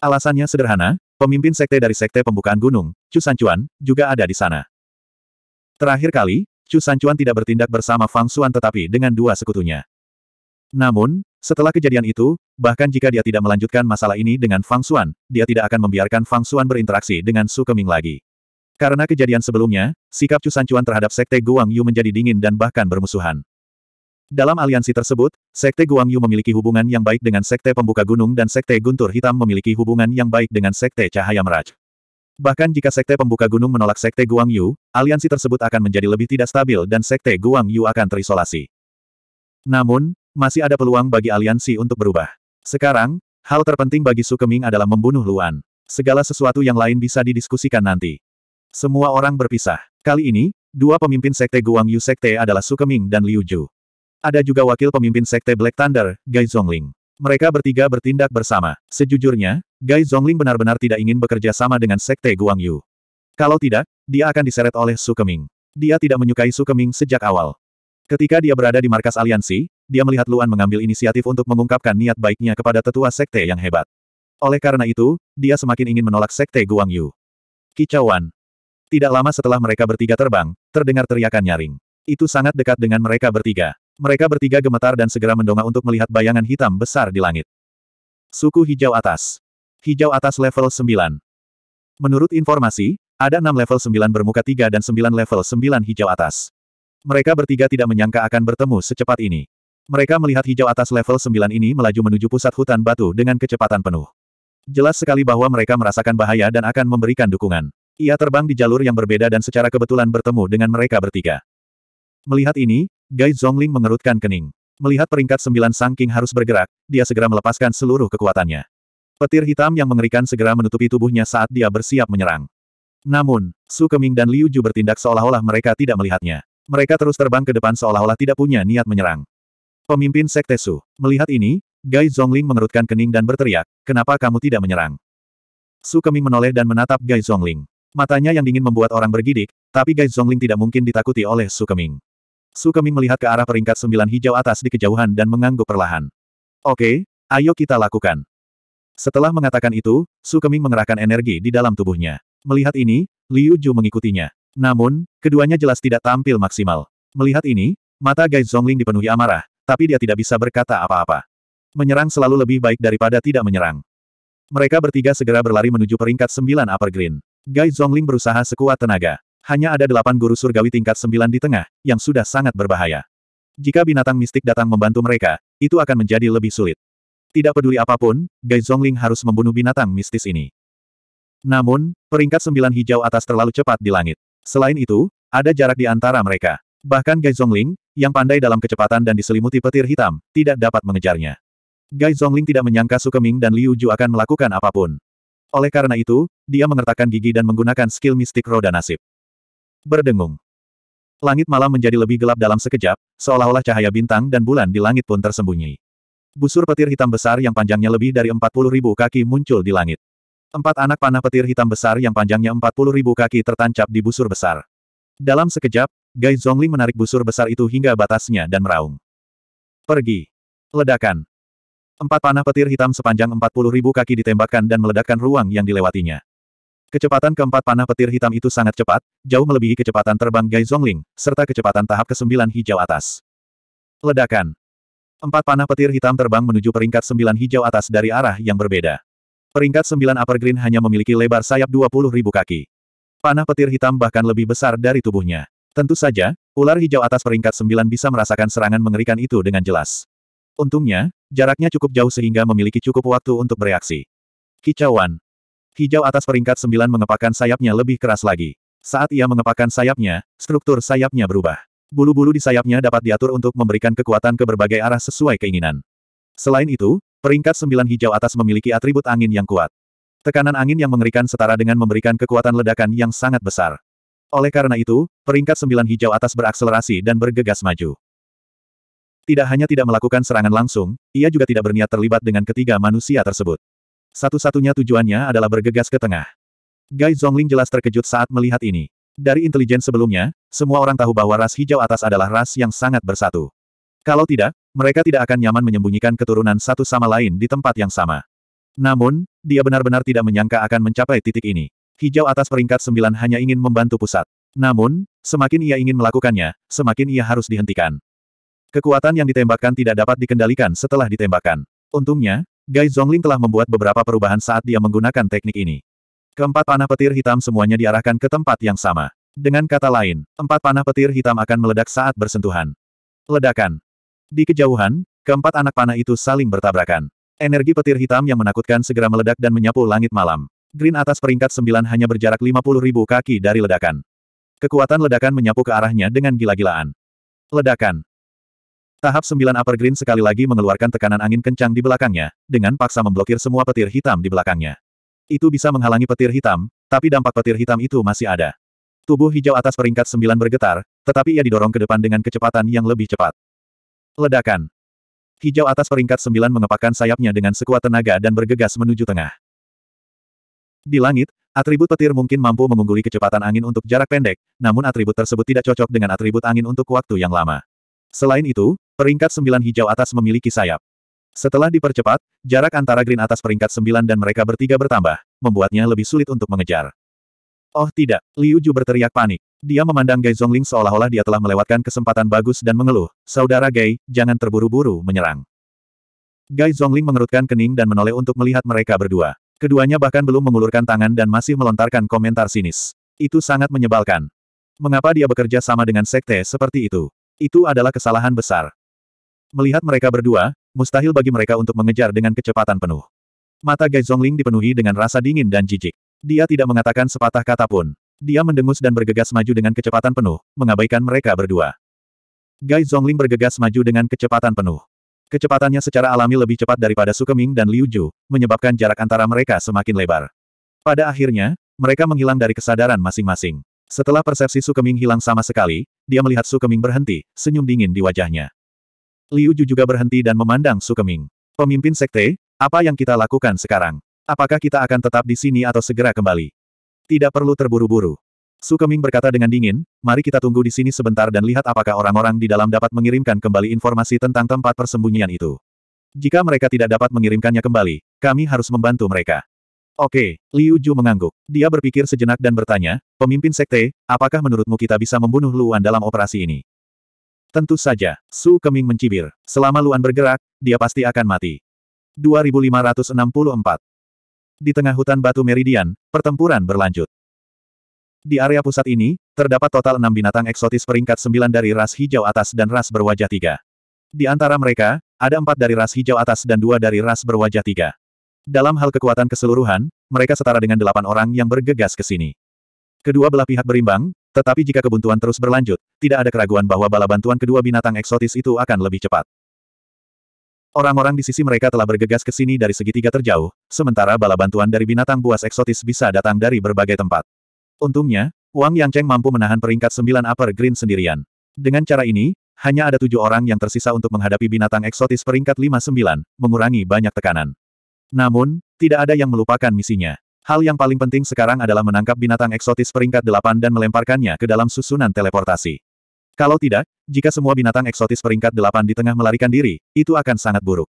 Alasannya sederhana, pemimpin sekte dari sekte pembukaan gunung, Chu Sanchuan, juga ada di sana. Terakhir kali, Chu Sanchuan tidak bertindak bersama Fang Xuan tetapi dengan dua sekutunya. Namun, setelah kejadian itu, bahkan jika dia tidak melanjutkan masalah ini dengan Fang Xuan, dia tidak akan membiarkan Fang Xuan berinteraksi dengan Su Keming lagi. Karena kejadian sebelumnya, sikap Cusancuan terhadap Sekte Guang Yu menjadi dingin dan bahkan bermusuhan. Dalam aliansi tersebut, Sekte Guang Yu memiliki hubungan yang baik dengan Sekte Pembuka Gunung dan Sekte Guntur Hitam memiliki hubungan yang baik dengan Sekte Cahaya Meraj. Bahkan jika Sekte Pembuka Gunung menolak Sekte Guang Yu, aliansi tersebut akan menjadi lebih tidak stabil dan Sekte Guang Yu akan terisolasi. Namun, masih ada peluang bagi aliansi untuk berubah. Sekarang, hal terpenting bagi Su Keming adalah membunuh Luan. Segala sesuatu yang lain bisa didiskusikan nanti. Semua orang berpisah. Kali ini, dua pemimpin sekte Guang Yu Sekte adalah Su Keming dan Liu Ju. Ada juga wakil pemimpin sekte Black Thunder, Gai Zhongling. Mereka bertiga bertindak bersama. Sejujurnya, Gai Zhongling benar-benar tidak ingin bekerja sama dengan sekte Guang Yu. Kalau tidak, dia akan diseret oleh Su Keming. Dia tidak menyukai Su Keming sejak awal. Ketika dia berada di markas aliansi, dia melihat Luan mengambil inisiatif untuk mengungkapkan niat baiknya kepada tetua sekte yang hebat. Oleh karena itu, dia semakin ingin menolak sekte Guang Yu. Kicauan. Tidak lama setelah mereka bertiga terbang, terdengar teriakan nyaring. Itu sangat dekat dengan mereka bertiga. Mereka bertiga gemetar dan segera mendongak untuk melihat bayangan hitam besar di langit. Suku Hijau Atas. Hijau Atas level 9. Menurut informasi, ada 6 level 9 bermuka 3 dan 9 level 9 hijau atas. Mereka bertiga tidak menyangka akan bertemu secepat ini. Mereka melihat hijau atas level 9 ini melaju menuju pusat hutan batu dengan kecepatan penuh. Jelas sekali bahwa mereka merasakan bahaya dan akan memberikan dukungan. Ia terbang di jalur yang berbeda dan secara kebetulan bertemu dengan mereka bertiga. Melihat ini, Gai Zongling mengerutkan kening. Melihat peringkat sembilan Sangking harus bergerak, dia segera melepaskan seluruh kekuatannya. Petir hitam yang mengerikan segera menutupi tubuhnya saat dia bersiap menyerang. Namun, Su Keming dan Liu Ju bertindak seolah-olah mereka tidak melihatnya. Mereka terus terbang ke depan seolah-olah tidak punya niat menyerang. Pemimpin Sekte Su, melihat ini, Gai Zongling mengerutkan kening dan berteriak, kenapa kamu tidak menyerang? Su Keming menoleh dan menatap Gai Zongling. Matanya yang dingin membuat orang bergidik, tapi Gai Zongling tidak mungkin ditakuti oleh Su Keming. Su Keming melihat ke arah peringkat sembilan hijau atas di kejauhan dan mengangguk perlahan. Oke, ayo kita lakukan. Setelah mengatakan itu, Su Keming mengerahkan energi di dalam tubuhnya. Melihat ini, Liu Ju mengikutinya. Namun, keduanya jelas tidak tampil maksimal. Melihat ini, mata Gai Zongling dipenuhi amarah, tapi dia tidak bisa berkata apa-apa. Menyerang selalu lebih baik daripada tidak menyerang. Mereka bertiga segera berlari menuju peringkat sembilan upper green. Gai Zongling berusaha sekuat tenaga. Hanya ada delapan guru surgawi tingkat sembilan di tengah, yang sudah sangat berbahaya. Jika binatang mistik datang membantu mereka, itu akan menjadi lebih sulit. Tidak peduli apapun, Gai Zongling harus membunuh binatang mistis ini. Namun, peringkat sembilan hijau atas terlalu cepat di langit. Selain itu, ada jarak di antara mereka. Bahkan Gai Zongling, yang pandai dalam kecepatan dan diselimuti petir hitam, tidak dapat mengejarnya. Gai Zongling tidak menyangka Sukeming dan Liu Ju akan melakukan apapun. Oleh karena itu, dia mengertakkan gigi dan menggunakan skill mistik roda nasib. Berdengung. Langit malam menjadi lebih gelap dalam sekejap, seolah-olah cahaya bintang dan bulan di langit pun tersembunyi. Busur petir hitam besar yang panjangnya lebih dari 40 ribu kaki muncul di langit. Empat anak panah petir hitam besar yang panjangnya 40 ribu kaki tertancap di busur besar. Dalam sekejap, Gai Zhongli menarik busur besar itu hingga batasnya dan meraung. Pergi. Ledakan. Empat panah petir hitam sepanjang 40.000 kaki ditembakkan dan meledakkan ruang yang dilewatinya. Kecepatan keempat panah petir hitam itu sangat cepat, jauh melebihi kecepatan terbang Gai Zongling, serta kecepatan tahap ke-9 hijau atas. Ledakan. Empat panah petir hitam terbang menuju peringkat 9 hijau atas dari arah yang berbeda. Peringkat 9 Upper Green hanya memiliki lebar sayap 20.000 kaki. Panah petir hitam bahkan lebih besar dari tubuhnya. Tentu saja, ular hijau atas peringkat 9 bisa merasakan serangan mengerikan itu dengan jelas. Untungnya, Jaraknya cukup jauh sehingga memiliki cukup waktu untuk bereaksi. Kicauan. Hijau atas peringkat sembilan mengepakkan sayapnya lebih keras lagi. Saat ia mengepakkan sayapnya, struktur sayapnya berubah. Bulu-bulu di sayapnya dapat diatur untuk memberikan kekuatan ke berbagai arah sesuai keinginan. Selain itu, peringkat sembilan hijau atas memiliki atribut angin yang kuat. Tekanan angin yang mengerikan setara dengan memberikan kekuatan ledakan yang sangat besar. Oleh karena itu, peringkat sembilan hijau atas berakselerasi dan bergegas maju. Tidak hanya tidak melakukan serangan langsung, ia juga tidak berniat terlibat dengan ketiga manusia tersebut. Satu-satunya tujuannya adalah bergegas ke tengah. Gai Zongling jelas terkejut saat melihat ini. Dari intelijen sebelumnya, semua orang tahu bahwa ras hijau atas adalah ras yang sangat bersatu. Kalau tidak, mereka tidak akan nyaman menyembunyikan keturunan satu sama lain di tempat yang sama. Namun, dia benar-benar tidak menyangka akan mencapai titik ini. Hijau atas peringkat sembilan hanya ingin membantu pusat. Namun, semakin ia ingin melakukannya, semakin ia harus dihentikan. Kekuatan yang ditembakkan tidak dapat dikendalikan setelah ditembakkan. Untungnya, Gai Zhongling telah membuat beberapa perubahan saat dia menggunakan teknik ini. Keempat panah petir hitam semuanya diarahkan ke tempat yang sama. Dengan kata lain, empat panah petir hitam akan meledak saat bersentuhan. Ledakan. Di kejauhan, keempat anak panah itu saling bertabrakan. Energi petir hitam yang menakutkan segera meledak dan menyapu langit malam. Green atas peringkat sembilan hanya berjarak 50 ribu kaki dari ledakan. Kekuatan ledakan menyapu ke arahnya dengan gila-gilaan. Ledakan. Tahap 9 Green sekali lagi mengeluarkan tekanan angin kencang di belakangnya, dengan paksa memblokir semua petir hitam di belakangnya. Itu bisa menghalangi petir hitam, tapi dampak petir hitam itu masih ada. Tubuh hijau atas peringkat 9 bergetar, tetapi ia didorong ke depan dengan kecepatan yang lebih cepat. Ledakan. Hijau atas peringkat 9 mengepakkan sayapnya dengan sekuat tenaga dan bergegas menuju tengah. Di langit, atribut petir mungkin mampu mengungguli kecepatan angin untuk jarak pendek, namun atribut tersebut tidak cocok dengan atribut angin untuk waktu yang lama. Selain itu, Peringkat sembilan hijau atas memiliki sayap. Setelah dipercepat, jarak antara Green atas peringkat sembilan dan mereka bertiga bertambah, membuatnya lebih sulit untuk mengejar. Oh tidak, Liu Ju berteriak panik. Dia memandang Gai Zhongling seolah-olah dia telah melewatkan kesempatan bagus dan mengeluh, Saudara Gai, jangan terburu-buru menyerang. Gai Zhongling mengerutkan kening dan menoleh untuk melihat mereka berdua. Keduanya bahkan belum mengulurkan tangan dan masih melontarkan komentar sinis. Itu sangat menyebalkan. Mengapa dia bekerja sama dengan sekte seperti itu? Itu adalah kesalahan besar. Melihat mereka berdua, mustahil bagi mereka untuk mengejar dengan kecepatan penuh. Mata Gai Zongling dipenuhi dengan rasa dingin dan jijik. Dia tidak mengatakan sepatah kata pun. Dia mendengus dan bergegas maju dengan kecepatan penuh, mengabaikan mereka berdua. Gai Zongling bergegas maju dengan kecepatan penuh. Kecepatannya secara alami lebih cepat daripada Sukeming dan Liu Zhu, menyebabkan jarak antara mereka semakin lebar. Pada akhirnya, mereka menghilang dari kesadaran masing-masing. Setelah persepsi Sukeming hilang sama sekali, dia melihat Sukeming berhenti, senyum dingin di wajahnya. Liu Ju juga berhenti dan memandang Sukeming. Pemimpin sekte, apa yang kita lakukan sekarang? Apakah kita akan tetap di sini atau segera kembali? Tidak perlu terburu-buru. Sukeming berkata dengan dingin, mari kita tunggu di sini sebentar dan lihat apakah orang-orang di dalam dapat mengirimkan kembali informasi tentang tempat persembunyian itu. Jika mereka tidak dapat mengirimkannya kembali, kami harus membantu mereka. Oke, Liu Ju mengangguk. Dia berpikir sejenak dan bertanya, pemimpin sekte, apakah menurutmu kita bisa membunuh Luan dalam operasi ini? Tentu saja, Su Keming mencibir. Selama Luan bergerak, dia pasti akan mati. 2564 Di tengah hutan batu meridian, pertempuran berlanjut. Di area pusat ini, terdapat total enam binatang eksotis peringkat sembilan dari ras hijau atas dan ras berwajah tiga. Di antara mereka, ada empat dari ras hijau atas dan dua dari ras berwajah tiga. Dalam hal kekuatan keseluruhan, mereka setara dengan delapan orang yang bergegas ke sini. Kedua belah pihak berimbang, tetapi jika kebuntuan terus berlanjut, tidak ada keraguan bahwa bala bantuan kedua binatang eksotis itu akan lebih cepat. Orang-orang di sisi mereka telah bergegas ke sini dari segitiga terjauh, sementara bala bantuan dari binatang buas eksotis bisa datang dari berbagai tempat. Untungnya, Wang Yang Cheng mampu menahan peringkat 9 upper green sendirian. Dengan cara ini, hanya ada tujuh orang yang tersisa untuk menghadapi binatang eksotis peringkat 59, mengurangi banyak tekanan. Namun, tidak ada yang melupakan misinya. Hal yang paling penting sekarang adalah menangkap binatang eksotis peringkat 8 dan melemparkannya ke dalam susunan teleportasi. Kalau tidak, jika semua binatang eksotis peringkat delapan di tengah melarikan diri, itu akan sangat buruk.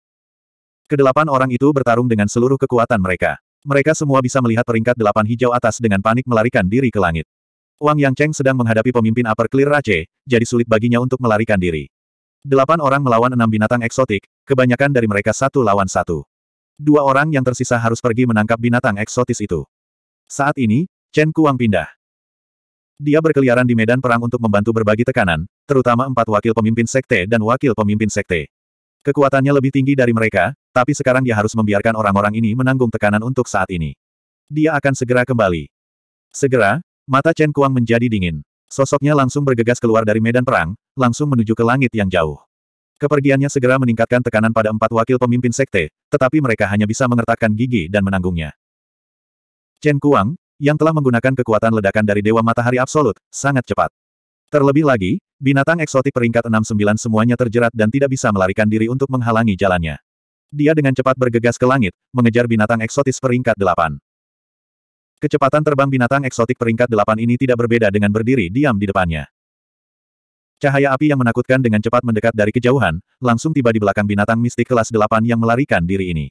Kedelapan orang itu bertarung dengan seluruh kekuatan mereka. Mereka semua bisa melihat peringkat delapan hijau atas dengan panik melarikan diri ke langit. Wang Yang Cheng sedang menghadapi pemimpin Upper Clear Rache, jadi sulit baginya untuk melarikan diri. Delapan orang melawan enam binatang eksotik, kebanyakan dari mereka satu lawan satu. Dua orang yang tersisa harus pergi menangkap binatang eksotis itu. Saat ini, Chen Kuang pindah. Dia berkeliaran di medan perang untuk membantu berbagi tekanan, terutama empat wakil pemimpin sekte dan wakil pemimpin sekte. Kekuatannya lebih tinggi dari mereka, tapi sekarang dia harus membiarkan orang-orang ini menanggung tekanan untuk saat ini. Dia akan segera kembali. Segera, mata Chen Kuang menjadi dingin. Sosoknya langsung bergegas keluar dari medan perang, langsung menuju ke langit yang jauh. Kepergiannya segera meningkatkan tekanan pada empat wakil pemimpin sekte, tetapi mereka hanya bisa mengertakkan gigi dan menanggungnya. Chen Kuang, yang telah menggunakan kekuatan ledakan dari Dewa Matahari Absolut, sangat cepat. Terlebih lagi, binatang eksotik peringkat 69 semuanya terjerat dan tidak bisa melarikan diri untuk menghalangi jalannya. Dia dengan cepat bergegas ke langit, mengejar binatang eksotis peringkat 8. Kecepatan terbang binatang eksotik peringkat 8 ini tidak berbeda dengan berdiri diam di depannya. Cahaya api yang menakutkan dengan cepat mendekat dari kejauhan, langsung tiba di belakang binatang mistik kelas 8 yang melarikan diri ini.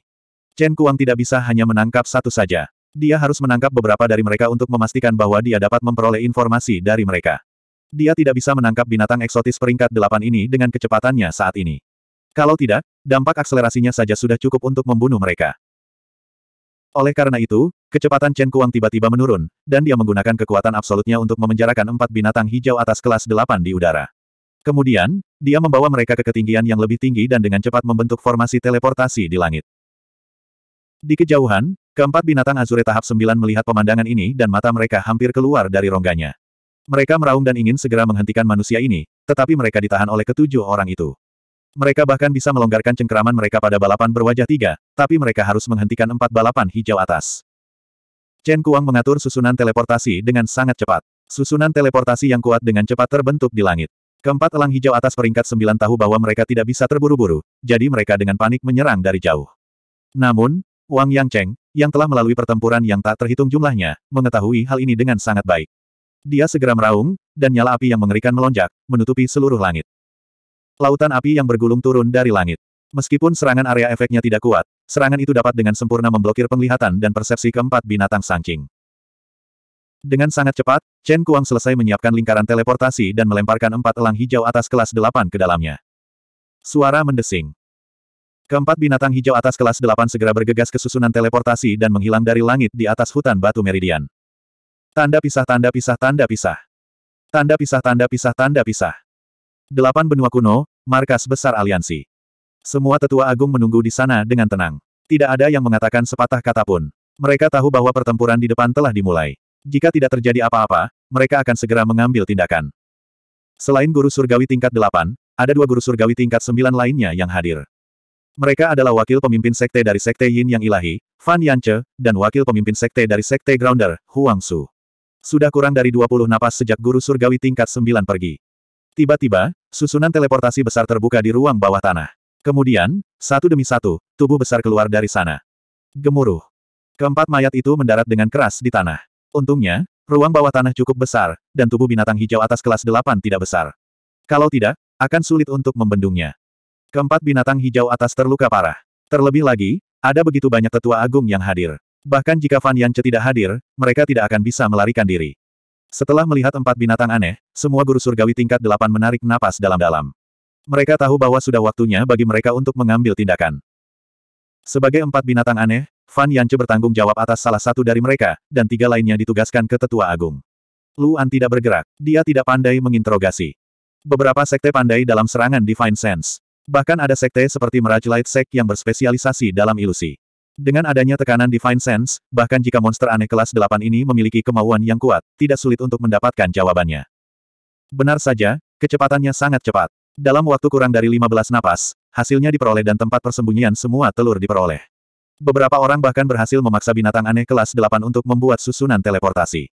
Chen Kuang tidak bisa hanya menangkap satu saja. Dia harus menangkap beberapa dari mereka untuk memastikan bahwa dia dapat memperoleh informasi dari mereka. Dia tidak bisa menangkap binatang eksotis peringkat delapan ini dengan kecepatannya saat ini. Kalau tidak, dampak akselerasinya saja sudah cukup untuk membunuh mereka. Oleh karena itu, kecepatan Chen Kuang tiba-tiba menurun, dan dia menggunakan kekuatan absolutnya untuk memenjarakan empat binatang hijau atas kelas delapan di udara. Kemudian, dia membawa mereka ke ketinggian yang lebih tinggi dan dengan cepat membentuk formasi teleportasi di langit. Di kejauhan, keempat binatang azure tahap sembilan melihat pemandangan ini dan mata mereka hampir keluar dari rongganya. Mereka meraung dan ingin segera menghentikan manusia ini, tetapi mereka ditahan oleh ketujuh orang itu. Mereka bahkan bisa melonggarkan cengkeraman mereka pada balapan berwajah tiga, tapi mereka harus menghentikan empat balapan hijau atas. Chen Kuang mengatur susunan teleportasi dengan sangat cepat. Susunan teleportasi yang kuat dengan cepat terbentuk di langit. Keempat elang hijau atas peringkat sembilan tahu bahwa mereka tidak bisa terburu-buru, jadi mereka dengan panik menyerang dari jauh. Namun, Wang Yang Cheng, yang telah melalui pertempuran yang tak terhitung jumlahnya, mengetahui hal ini dengan sangat baik. Dia segera meraung, dan nyala api yang mengerikan melonjak, menutupi seluruh langit. Lautan api yang bergulung turun dari langit. Meskipun serangan area efeknya tidak kuat, serangan itu dapat dengan sempurna memblokir penglihatan dan persepsi keempat binatang sangking. Dengan sangat cepat, Chen Kuang selesai menyiapkan lingkaran teleportasi dan melemparkan empat elang hijau atas kelas delapan ke dalamnya. Suara mendesing. Keempat binatang hijau atas kelas 8 segera bergegas ke susunan teleportasi dan menghilang dari langit di atas hutan batu meridian. Tanda pisah tanda pisah tanda pisah. Tanda pisah tanda pisah tanda pisah. Delapan benua kuno, markas besar aliansi. Semua tetua agung menunggu di sana dengan tenang. Tidak ada yang mengatakan sepatah kata pun. Mereka tahu bahwa pertempuran di depan telah dimulai. Jika tidak terjadi apa-apa, mereka akan segera mengambil tindakan. Selain guru surgawi tingkat 8, ada dua guru surgawi tingkat 9 lainnya yang hadir. Mereka adalah wakil pemimpin sekte dari sekte Yin Yang Ilahi, Fan Yance dan wakil pemimpin sekte dari sekte Grounder, Huang Su. Sudah kurang dari 20 napas sejak guru surgawi tingkat 9 pergi. Tiba-tiba, susunan teleportasi besar terbuka di ruang bawah tanah. Kemudian, satu demi satu, tubuh besar keluar dari sana. Gemuruh. Keempat mayat itu mendarat dengan keras di tanah. Untungnya, ruang bawah tanah cukup besar, dan tubuh binatang hijau atas kelas 8 tidak besar. Kalau tidak, akan sulit untuk membendungnya. Keempat binatang hijau atas terluka parah. Terlebih lagi, ada begitu banyak tetua agung yang hadir. Bahkan jika Fan Yance tidak hadir, mereka tidak akan bisa melarikan diri. Setelah melihat empat binatang aneh, semua guru surgawi tingkat delapan menarik napas dalam-dalam. Mereka tahu bahwa sudah waktunya bagi mereka untuk mengambil tindakan. Sebagai empat binatang aneh, Fan Yance bertanggung jawab atas salah satu dari mereka, dan tiga lainnya ditugaskan ke Tetua Agung. Luan tidak bergerak, dia tidak pandai menginterogasi. Beberapa sekte pandai dalam serangan Divine Sense. Bahkan ada sekte seperti Mirage Light Sect yang berspesialisasi dalam ilusi. Dengan adanya tekanan Divine Sense, bahkan jika monster aneh kelas 8 ini memiliki kemauan yang kuat, tidak sulit untuk mendapatkan jawabannya. Benar saja, kecepatannya sangat cepat. Dalam waktu kurang dari 15 napas, hasilnya diperoleh dan tempat persembunyian semua telur diperoleh. Beberapa orang bahkan berhasil memaksa binatang aneh kelas 8 untuk membuat susunan teleportasi.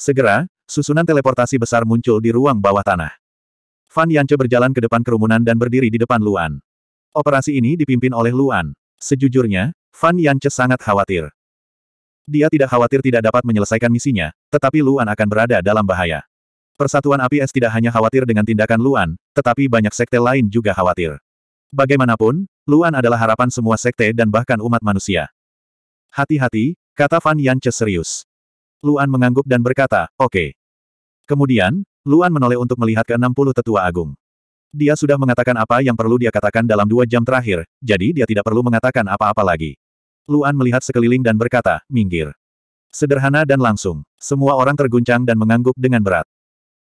Segera, susunan teleportasi besar muncul di ruang bawah tanah. Fan Yance berjalan ke depan kerumunan dan berdiri di depan Luan. Operasi ini dipimpin oleh Luan. Sejujurnya, Fan Yance sangat khawatir. Dia tidak khawatir tidak dapat menyelesaikan misinya, tetapi Luan akan berada dalam bahaya. Persatuan APS tidak hanya khawatir dengan tindakan Luan, tetapi banyak sekte lain juga khawatir. Bagaimanapun, Luan adalah harapan semua sekte dan bahkan umat manusia. Hati-hati, kata Fan Yance serius. Luan mengangguk dan berkata, oke. Okay. Kemudian, Luan menoleh untuk melihat ke-60 tetua agung. Dia sudah mengatakan apa yang perlu dia katakan dalam dua jam terakhir, jadi dia tidak perlu mengatakan apa-apa lagi. Luan melihat sekeliling dan berkata, minggir. Sederhana dan langsung. Semua orang terguncang dan mengangguk dengan berat.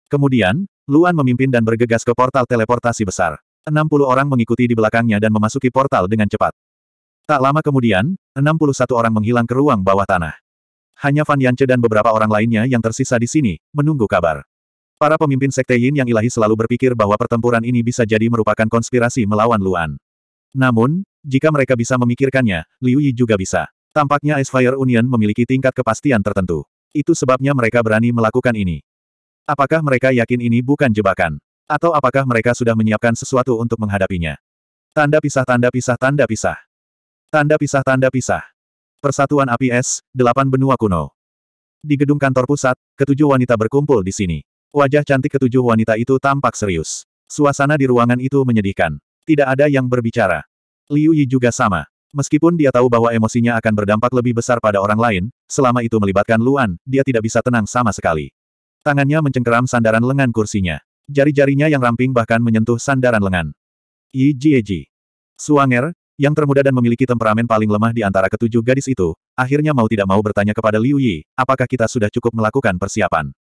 Kemudian, Luan memimpin dan bergegas ke portal teleportasi besar. 60 orang mengikuti di belakangnya dan memasuki portal dengan cepat. Tak lama kemudian, 61 orang menghilang ke ruang bawah tanah. Hanya Fan Yance dan beberapa orang lainnya yang tersisa di sini, menunggu kabar. Para pemimpin Sekte Yin yang ilahi selalu berpikir bahwa pertempuran ini bisa jadi merupakan konspirasi melawan Luan. Namun, jika mereka bisa memikirkannya, Liu Yi juga bisa. Tampaknya Fire Union memiliki tingkat kepastian tertentu. Itu sebabnya mereka berani melakukan ini. Apakah mereka yakin ini bukan jebakan? Atau apakah mereka sudah menyiapkan sesuatu untuk menghadapinya? Tanda pisah tanda pisah tanda pisah. Tanda pisah tanda pisah. Persatuan Api Es, Delapan Benua Kuno. Di gedung kantor pusat, ketujuh wanita berkumpul di sini. Wajah cantik ketujuh wanita itu tampak serius. Suasana di ruangan itu menyedihkan. Tidak ada yang berbicara. Liu Yi juga sama. Meskipun dia tahu bahwa emosinya akan berdampak lebih besar pada orang lain, selama itu melibatkan Luan, dia tidak bisa tenang sama sekali. Tangannya mencengkeram sandaran lengan kursinya. Jari-jarinya yang ramping bahkan menyentuh sandaran lengan. Yi Jieji. Suanger, yang termuda dan memiliki temperamen paling lemah di antara ketujuh gadis itu, akhirnya mau tidak mau bertanya kepada Liu Yi, apakah kita sudah cukup melakukan persiapan.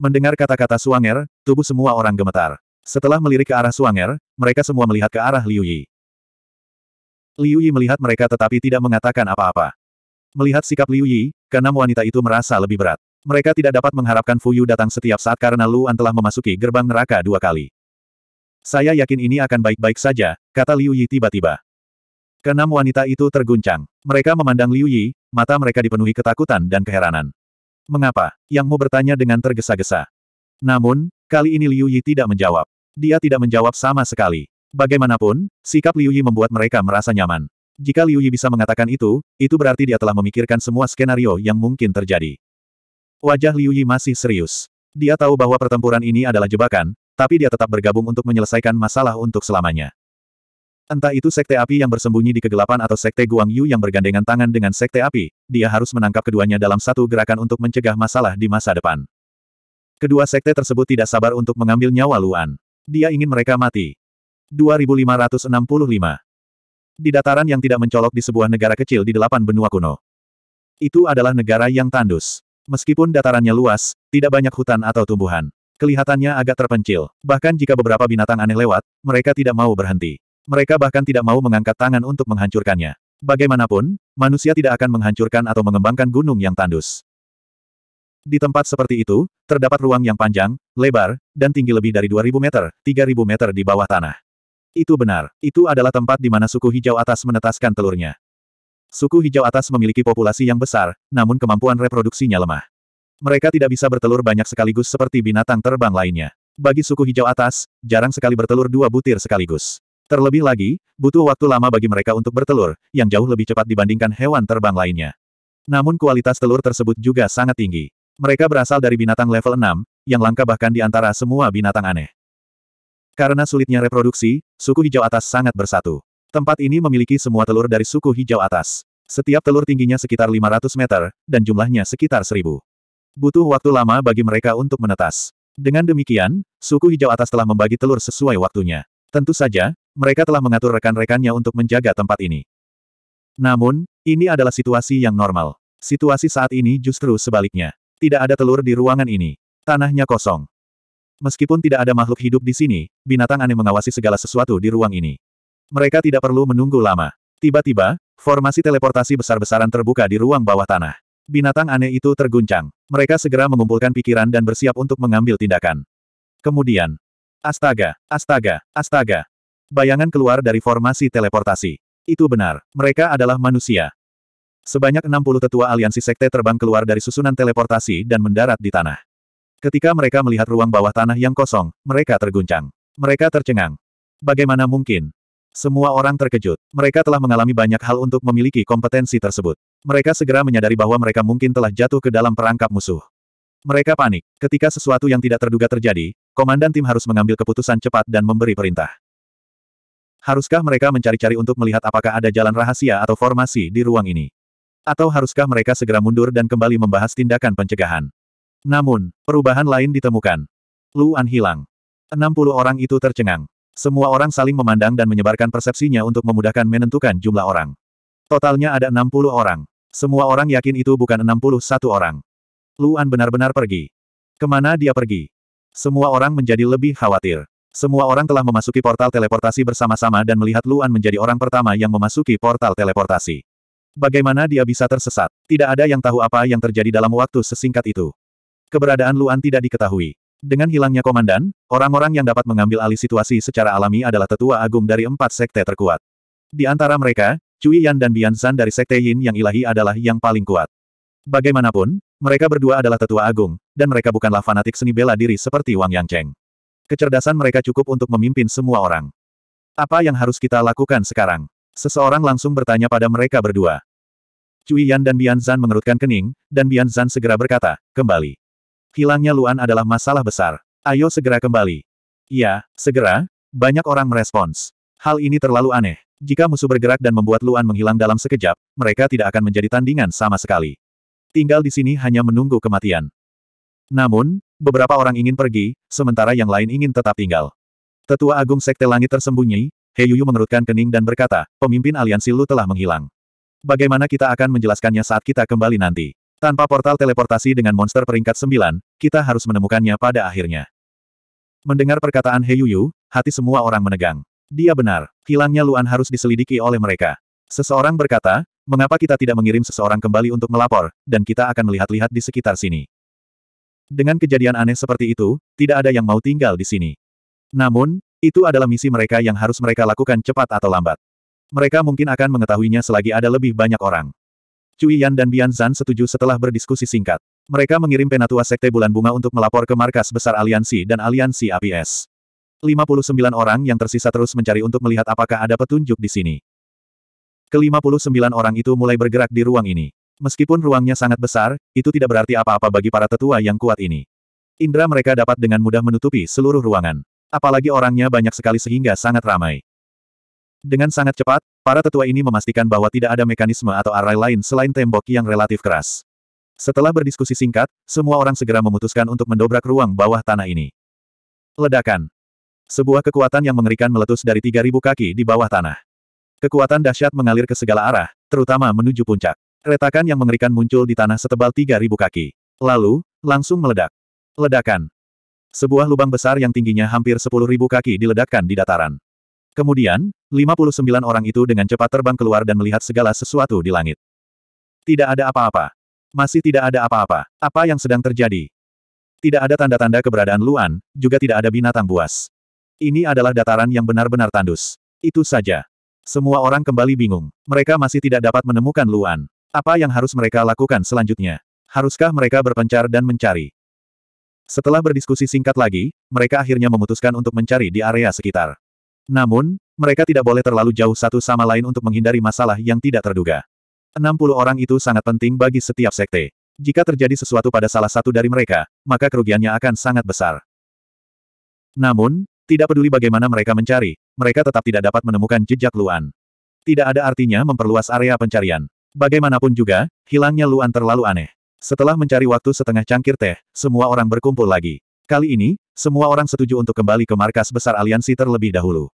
Mendengar kata-kata Suanger, tubuh semua orang gemetar. Setelah melirik ke arah Suanger, mereka semua melihat ke arah Liu Yi. Liu Yi melihat mereka tetapi tidak mengatakan apa-apa. Melihat sikap Liu Yi, keenam wanita itu merasa lebih berat. Mereka tidak dapat mengharapkan Fu Yu datang setiap saat karena Luan telah memasuki gerbang neraka dua kali. Saya yakin ini akan baik-baik saja, kata Liu Yi tiba-tiba. Keenam wanita itu terguncang. Mereka memandang Liu Yi, mata mereka dipenuhi ketakutan dan keheranan. Mengapa? Yang mau bertanya dengan tergesa-gesa. Namun, kali ini Liu Yi tidak menjawab. Dia tidak menjawab sama sekali. Bagaimanapun, sikap Liu Yi membuat mereka merasa nyaman. Jika Liu Yi bisa mengatakan itu, itu berarti dia telah memikirkan semua skenario yang mungkin terjadi. Wajah Liu Yi masih serius. Dia tahu bahwa pertempuran ini adalah jebakan, tapi dia tetap bergabung untuk menyelesaikan masalah untuk selamanya. Entah itu sekte api yang bersembunyi di kegelapan atau sekte Guang Yu yang bergandengan tangan dengan sekte api, dia harus menangkap keduanya dalam satu gerakan untuk mencegah masalah di masa depan. Kedua sekte tersebut tidak sabar untuk mengambil nyawa Luan. Dia ingin mereka mati. 2565 Di dataran yang tidak mencolok di sebuah negara kecil di delapan benua kuno. Itu adalah negara yang tandus. Meskipun datarannya luas, tidak banyak hutan atau tumbuhan. Kelihatannya agak terpencil. Bahkan jika beberapa binatang aneh lewat, mereka tidak mau berhenti. Mereka bahkan tidak mau mengangkat tangan untuk menghancurkannya. Bagaimanapun, manusia tidak akan menghancurkan atau mengembangkan gunung yang tandus. Di tempat seperti itu, terdapat ruang yang panjang, lebar, dan tinggi lebih dari 2000 meter, 3000 meter di bawah tanah. Itu benar, itu adalah tempat di mana suku hijau atas menetaskan telurnya. Suku hijau atas memiliki populasi yang besar, namun kemampuan reproduksinya lemah. Mereka tidak bisa bertelur banyak sekaligus seperti binatang terbang lainnya. Bagi suku hijau atas, jarang sekali bertelur dua butir sekaligus. Terlebih lagi, butuh waktu lama bagi mereka untuk bertelur, yang jauh lebih cepat dibandingkan hewan terbang lainnya. Namun kualitas telur tersebut juga sangat tinggi. Mereka berasal dari binatang level 6, yang langka bahkan di antara semua binatang aneh. Karena sulitnya reproduksi, suku hijau atas sangat bersatu. Tempat ini memiliki semua telur dari suku hijau atas. Setiap telur tingginya sekitar 500 meter, dan jumlahnya sekitar 1000. Butuh waktu lama bagi mereka untuk menetas. Dengan demikian, suku hijau atas telah membagi telur sesuai waktunya. Tentu saja, mereka telah mengatur rekan-rekannya untuk menjaga tempat ini. Namun, ini adalah situasi yang normal. Situasi saat ini justru sebaliknya. Tidak ada telur di ruangan ini. Tanahnya kosong. Meskipun tidak ada makhluk hidup di sini, binatang aneh mengawasi segala sesuatu di ruang ini. Mereka tidak perlu menunggu lama. Tiba-tiba, formasi teleportasi besar-besaran terbuka di ruang bawah tanah. Binatang aneh itu terguncang. Mereka segera mengumpulkan pikiran dan bersiap untuk mengambil tindakan. Kemudian, astaga, astaga, astaga, Bayangan keluar dari formasi teleportasi. Itu benar, mereka adalah manusia. Sebanyak 60 tetua aliansi sekte terbang keluar dari susunan teleportasi dan mendarat di tanah. Ketika mereka melihat ruang bawah tanah yang kosong, mereka terguncang. Mereka tercengang. Bagaimana mungkin? Semua orang terkejut. Mereka telah mengalami banyak hal untuk memiliki kompetensi tersebut. Mereka segera menyadari bahwa mereka mungkin telah jatuh ke dalam perangkap musuh. Mereka panik. Ketika sesuatu yang tidak terduga terjadi, komandan tim harus mengambil keputusan cepat dan memberi perintah. Haruskah mereka mencari-cari untuk melihat apakah ada jalan rahasia atau formasi di ruang ini? Atau haruskah mereka segera mundur dan kembali membahas tindakan pencegahan? Namun, perubahan lain ditemukan. Luan hilang. 60 orang itu tercengang. Semua orang saling memandang dan menyebarkan persepsinya untuk memudahkan menentukan jumlah orang. Totalnya ada 60 orang. Semua orang yakin itu bukan 61 orang. Luan benar-benar pergi. Kemana dia pergi? Semua orang menjadi lebih khawatir. Semua orang telah memasuki portal teleportasi bersama-sama dan melihat Luan menjadi orang pertama yang memasuki portal teleportasi. Bagaimana dia bisa tersesat? Tidak ada yang tahu apa yang terjadi dalam waktu sesingkat itu. Keberadaan Luan tidak diketahui. Dengan hilangnya komandan, orang-orang yang dapat mengambil alih situasi secara alami adalah tetua agung dari empat sekte terkuat. Di antara mereka, Cui Yan dan Bian San dari sekte Yin yang ilahi adalah yang paling kuat. Bagaimanapun, mereka berdua adalah tetua agung, dan mereka bukanlah fanatik seni bela diri seperti Wang Yang Cheng. Kecerdasan mereka cukup untuk memimpin semua orang. Apa yang harus kita lakukan sekarang? Seseorang langsung bertanya pada mereka berdua. Cui Yan dan Bian Zan mengerutkan kening, dan Bian Zan segera berkata, kembali. Hilangnya Luan adalah masalah besar. Ayo segera kembali. Ya, segera, banyak orang merespons. Hal ini terlalu aneh. Jika musuh bergerak dan membuat Luan menghilang dalam sekejap, mereka tidak akan menjadi tandingan sama sekali. Tinggal di sini hanya menunggu kematian. Namun, beberapa orang ingin pergi, sementara yang lain ingin tetap tinggal. Tetua Agung Sekte Langit tersembunyi, He Yuyu mengerutkan kening dan berkata, pemimpin aliansi Lu telah menghilang. Bagaimana kita akan menjelaskannya saat kita kembali nanti? Tanpa portal teleportasi dengan monster peringkat sembilan, kita harus menemukannya pada akhirnya. Mendengar perkataan He Yuyu, hati semua orang menegang. Dia benar, hilangnya Luan harus diselidiki oleh mereka. Seseorang berkata, mengapa kita tidak mengirim seseorang kembali untuk melapor, dan kita akan melihat-lihat di sekitar sini. Dengan kejadian aneh seperti itu, tidak ada yang mau tinggal di sini. Namun, itu adalah misi mereka yang harus mereka lakukan cepat atau lambat. Mereka mungkin akan mengetahuinya selagi ada lebih banyak orang. Cui Yan dan Bian Zan setuju setelah berdiskusi singkat. Mereka mengirim penatua Sekte Bulan Bunga untuk melapor ke markas besar aliansi dan aliansi APS. 59 orang yang tersisa terus mencari untuk melihat apakah ada petunjuk di sini. Kelima puluh sembilan orang itu mulai bergerak di ruang ini. Meskipun ruangnya sangat besar, itu tidak berarti apa-apa bagi para tetua yang kuat ini. Indra mereka dapat dengan mudah menutupi seluruh ruangan. Apalagi orangnya banyak sekali sehingga sangat ramai. Dengan sangat cepat, para tetua ini memastikan bahwa tidak ada mekanisme atau arai lain selain tembok yang relatif keras. Setelah berdiskusi singkat, semua orang segera memutuskan untuk mendobrak ruang bawah tanah ini. Ledakan. Sebuah kekuatan yang mengerikan meletus dari 3.000 kaki di bawah tanah. Kekuatan dahsyat mengalir ke segala arah, terutama menuju puncak. Retakan yang mengerikan muncul di tanah setebal 3.000 kaki. Lalu, langsung meledak. Ledakan. Sebuah lubang besar yang tingginya hampir 10.000 kaki diledakkan di dataran. Kemudian, 59 orang itu dengan cepat terbang keluar dan melihat segala sesuatu di langit. Tidak ada apa-apa. Masih tidak ada apa-apa. Apa yang sedang terjadi? Tidak ada tanda-tanda keberadaan Luan, juga tidak ada binatang buas. Ini adalah dataran yang benar-benar tandus. Itu saja. Semua orang kembali bingung. Mereka masih tidak dapat menemukan Luan. Apa yang harus mereka lakukan selanjutnya? Haruskah mereka berpencar dan mencari? Setelah berdiskusi singkat lagi, mereka akhirnya memutuskan untuk mencari di area sekitar. Namun, mereka tidak boleh terlalu jauh satu sama lain untuk menghindari masalah yang tidak terduga. 60 orang itu sangat penting bagi setiap sekte. Jika terjadi sesuatu pada salah satu dari mereka, maka kerugiannya akan sangat besar. Namun, tidak peduli bagaimana mereka mencari, mereka tetap tidak dapat menemukan jejak Luan. Tidak ada artinya memperluas area pencarian. Bagaimanapun juga, hilangnya Luan terlalu aneh. Setelah mencari waktu setengah cangkir teh, semua orang berkumpul lagi. Kali ini, semua orang setuju untuk kembali ke markas besar aliansi terlebih dahulu.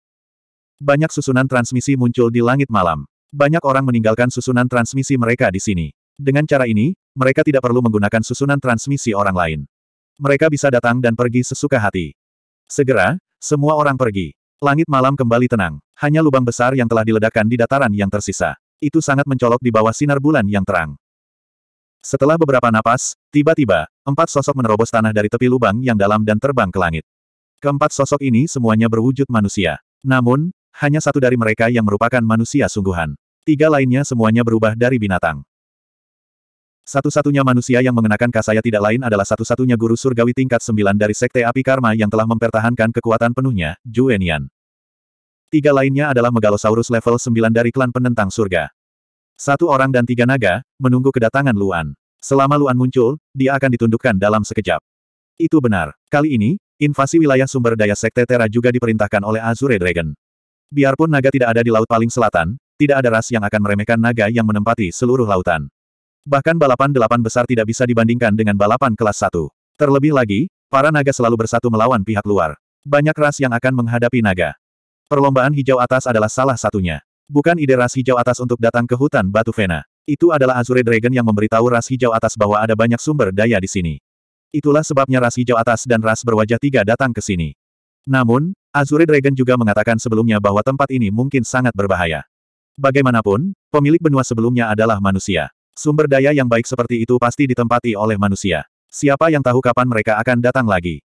Banyak susunan transmisi muncul di langit malam. Banyak orang meninggalkan susunan transmisi mereka di sini. Dengan cara ini, mereka tidak perlu menggunakan susunan transmisi orang lain. Mereka bisa datang dan pergi sesuka hati. Segera, semua orang pergi. Langit malam kembali tenang. Hanya lubang besar yang telah diledakkan di dataran yang tersisa itu sangat mencolok di bawah sinar bulan yang terang. Setelah beberapa napas, tiba-tiba, empat sosok menerobos tanah dari tepi lubang yang dalam dan terbang ke langit. Keempat sosok ini semuanya berwujud manusia. Namun, hanya satu dari mereka yang merupakan manusia sungguhan. Tiga lainnya semuanya berubah dari binatang. Satu-satunya manusia yang mengenakan kasaya tidak lain adalah satu-satunya guru surgawi tingkat sembilan dari Sekte Api Karma yang telah mempertahankan kekuatan penuhnya, Juenian. Tiga lainnya adalah Megalosaurus level 9 dari klan penentang surga. Satu orang dan tiga naga, menunggu kedatangan Luan. Selama Luan muncul, dia akan ditundukkan dalam sekejap. Itu benar. Kali ini, invasi wilayah sumber daya Sekte Terra juga diperintahkan oleh Azure Dragon. Biarpun naga tidak ada di Laut Paling Selatan, tidak ada ras yang akan meremehkan naga yang menempati seluruh lautan. Bahkan balapan delapan besar tidak bisa dibandingkan dengan balapan kelas satu. Terlebih lagi, para naga selalu bersatu melawan pihak luar. Banyak ras yang akan menghadapi naga. Perlombaan hijau atas adalah salah satunya. Bukan ide ras hijau atas untuk datang ke hutan Batu Vena. Itu adalah Azure Dragon yang memberitahu ras hijau atas bahwa ada banyak sumber daya di sini. Itulah sebabnya ras hijau atas dan ras berwajah tiga datang ke sini. Namun, Azure Dragon juga mengatakan sebelumnya bahwa tempat ini mungkin sangat berbahaya. Bagaimanapun, pemilik benua sebelumnya adalah manusia. Sumber daya yang baik seperti itu pasti ditempati oleh manusia. Siapa yang tahu kapan mereka akan datang lagi?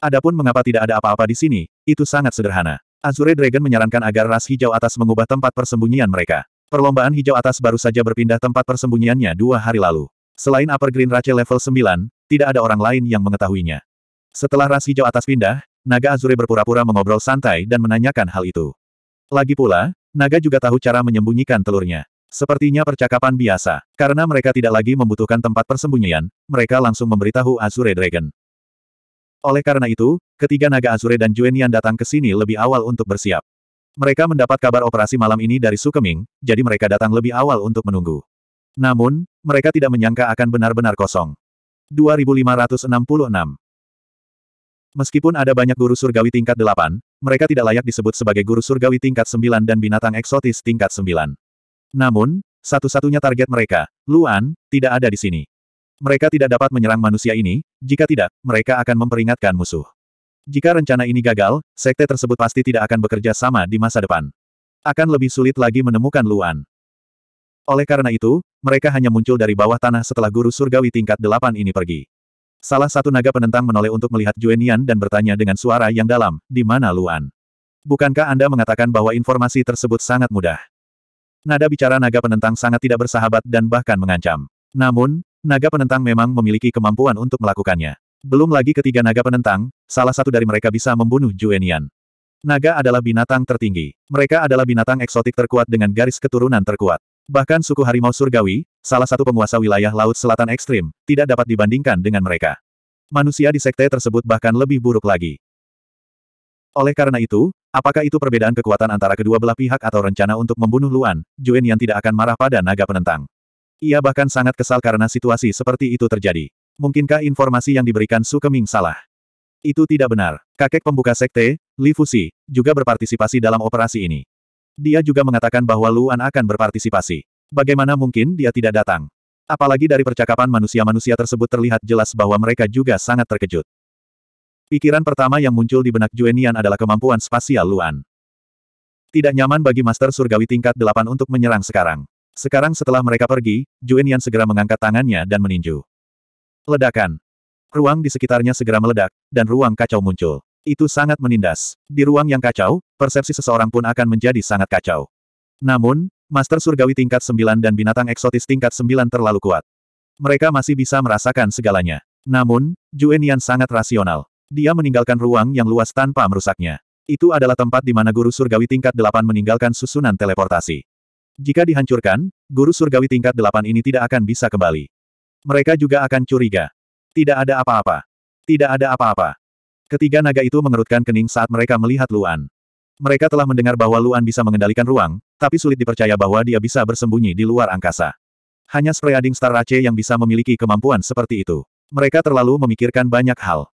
Adapun mengapa tidak ada apa-apa di sini, itu sangat sederhana. Azure Dragon menyarankan agar ras hijau atas mengubah tempat persembunyian mereka. Perlombaan hijau atas baru saja berpindah tempat persembunyiannya dua hari lalu. Selain Upper Green Rache level 9, tidak ada orang lain yang mengetahuinya. Setelah ras hijau atas pindah, Naga Azure berpura-pura mengobrol santai dan menanyakan hal itu. Lagi pula, Naga juga tahu cara menyembunyikan telurnya. Sepertinya percakapan biasa, karena mereka tidak lagi membutuhkan tempat persembunyian, mereka langsung memberitahu Azure Dragon. Oleh karena itu, Ketiga naga Azure dan Juenian datang ke sini lebih awal untuk bersiap. Mereka mendapat kabar operasi malam ini dari Sukeming, jadi mereka datang lebih awal untuk menunggu. Namun, mereka tidak menyangka akan benar-benar kosong. 2566 Meskipun ada banyak guru surgawi tingkat 8, mereka tidak layak disebut sebagai guru surgawi tingkat 9 dan binatang eksotis tingkat 9. Namun, satu-satunya target mereka, Luan, tidak ada di sini. Mereka tidak dapat menyerang manusia ini, jika tidak, mereka akan memperingatkan musuh. Jika rencana ini gagal, sekte tersebut pasti tidak akan bekerja sama di masa depan. Akan lebih sulit lagi menemukan Luan. Oleh karena itu, mereka hanya muncul dari bawah tanah setelah guru surgawi tingkat delapan ini pergi. Salah satu naga penentang menoleh untuk melihat Juenian dan bertanya dengan suara yang dalam, di mana Luan? Bukankah Anda mengatakan bahwa informasi tersebut sangat mudah? Nada bicara naga penentang sangat tidak bersahabat dan bahkan mengancam. Namun, naga penentang memang memiliki kemampuan untuk melakukannya. Belum lagi ketiga naga penentang, salah satu dari mereka bisa membunuh Juenian. Naga adalah binatang tertinggi. Mereka adalah binatang eksotik terkuat dengan garis keturunan terkuat. Bahkan suku harimau surgawi, salah satu penguasa wilayah laut selatan ekstrim, tidak dapat dibandingkan dengan mereka. Manusia di sekte tersebut bahkan lebih buruk lagi. Oleh karena itu, apakah itu perbedaan kekuatan antara kedua belah pihak atau rencana untuk membunuh Luan, Juen yang tidak akan marah pada naga penentang? Ia bahkan sangat kesal karena situasi seperti itu terjadi. Mungkinkah informasi yang diberikan Su Keming salah? Itu tidak benar. Kakek pembuka sekte, Li Fuxi, juga berpartisipasi dalam operasi ini. Dia juga mengatakan bahwa Luan akan berpartisipasi. Bagaimana mungkin dia tidak datang? Apalagi dari percakapan manusia-manusia tersebut terlihat jelas bahwa mereka juga sangat terkejut. Pikiran pertama yang muncul di benak Juenian adalah kemampuan spasial Luan. Tidak nyaman bagi Master Surgawi tingkat 8 untuk menyerang sekarang. Sekarang setelah mereka pergi, Juenian segera mengangkat tangannya dan meninju. Ledakan. Ruang di sekitarnya segera meledak, dan ruang kacau muncul. Itu sangat menindas. Di ruang yang kacau, persepsi seseorang pun akan menjadi sangat kacau. Namun, Master Surgawi tingkat 9 dan binatang eksotis tingkat 9 terlalu kuat. Mereka masih bisa merasakan segalanya. Namun, Juenian sangat rasional. Dia meninggalkan ruang yang luas tanpa merusaknya. Itu adalah tempat di mana guru surgawi tingkat 8 meninggalkan susunan teleportasi. Jika dihancurkan, guru surgawi tingkat 8 ini tidak akan bisa kembali. Mereka juga akan curiga. Tidak ada apa-apa. Tidak ada apa-apa. Ketiga naga itu mengerutkan kening saat mereka melihat Luan. Mereka telah mendengar bahwa Luan bisa mengendalikan ruang, tapi sulit dipercaya bahwa dia bisa bersembunyi di luar angkasa. Hanya Spreading Star Rache yang bisa memiliki kemampuan seperti itu. Mereka terlalu memikirkan banyak hal.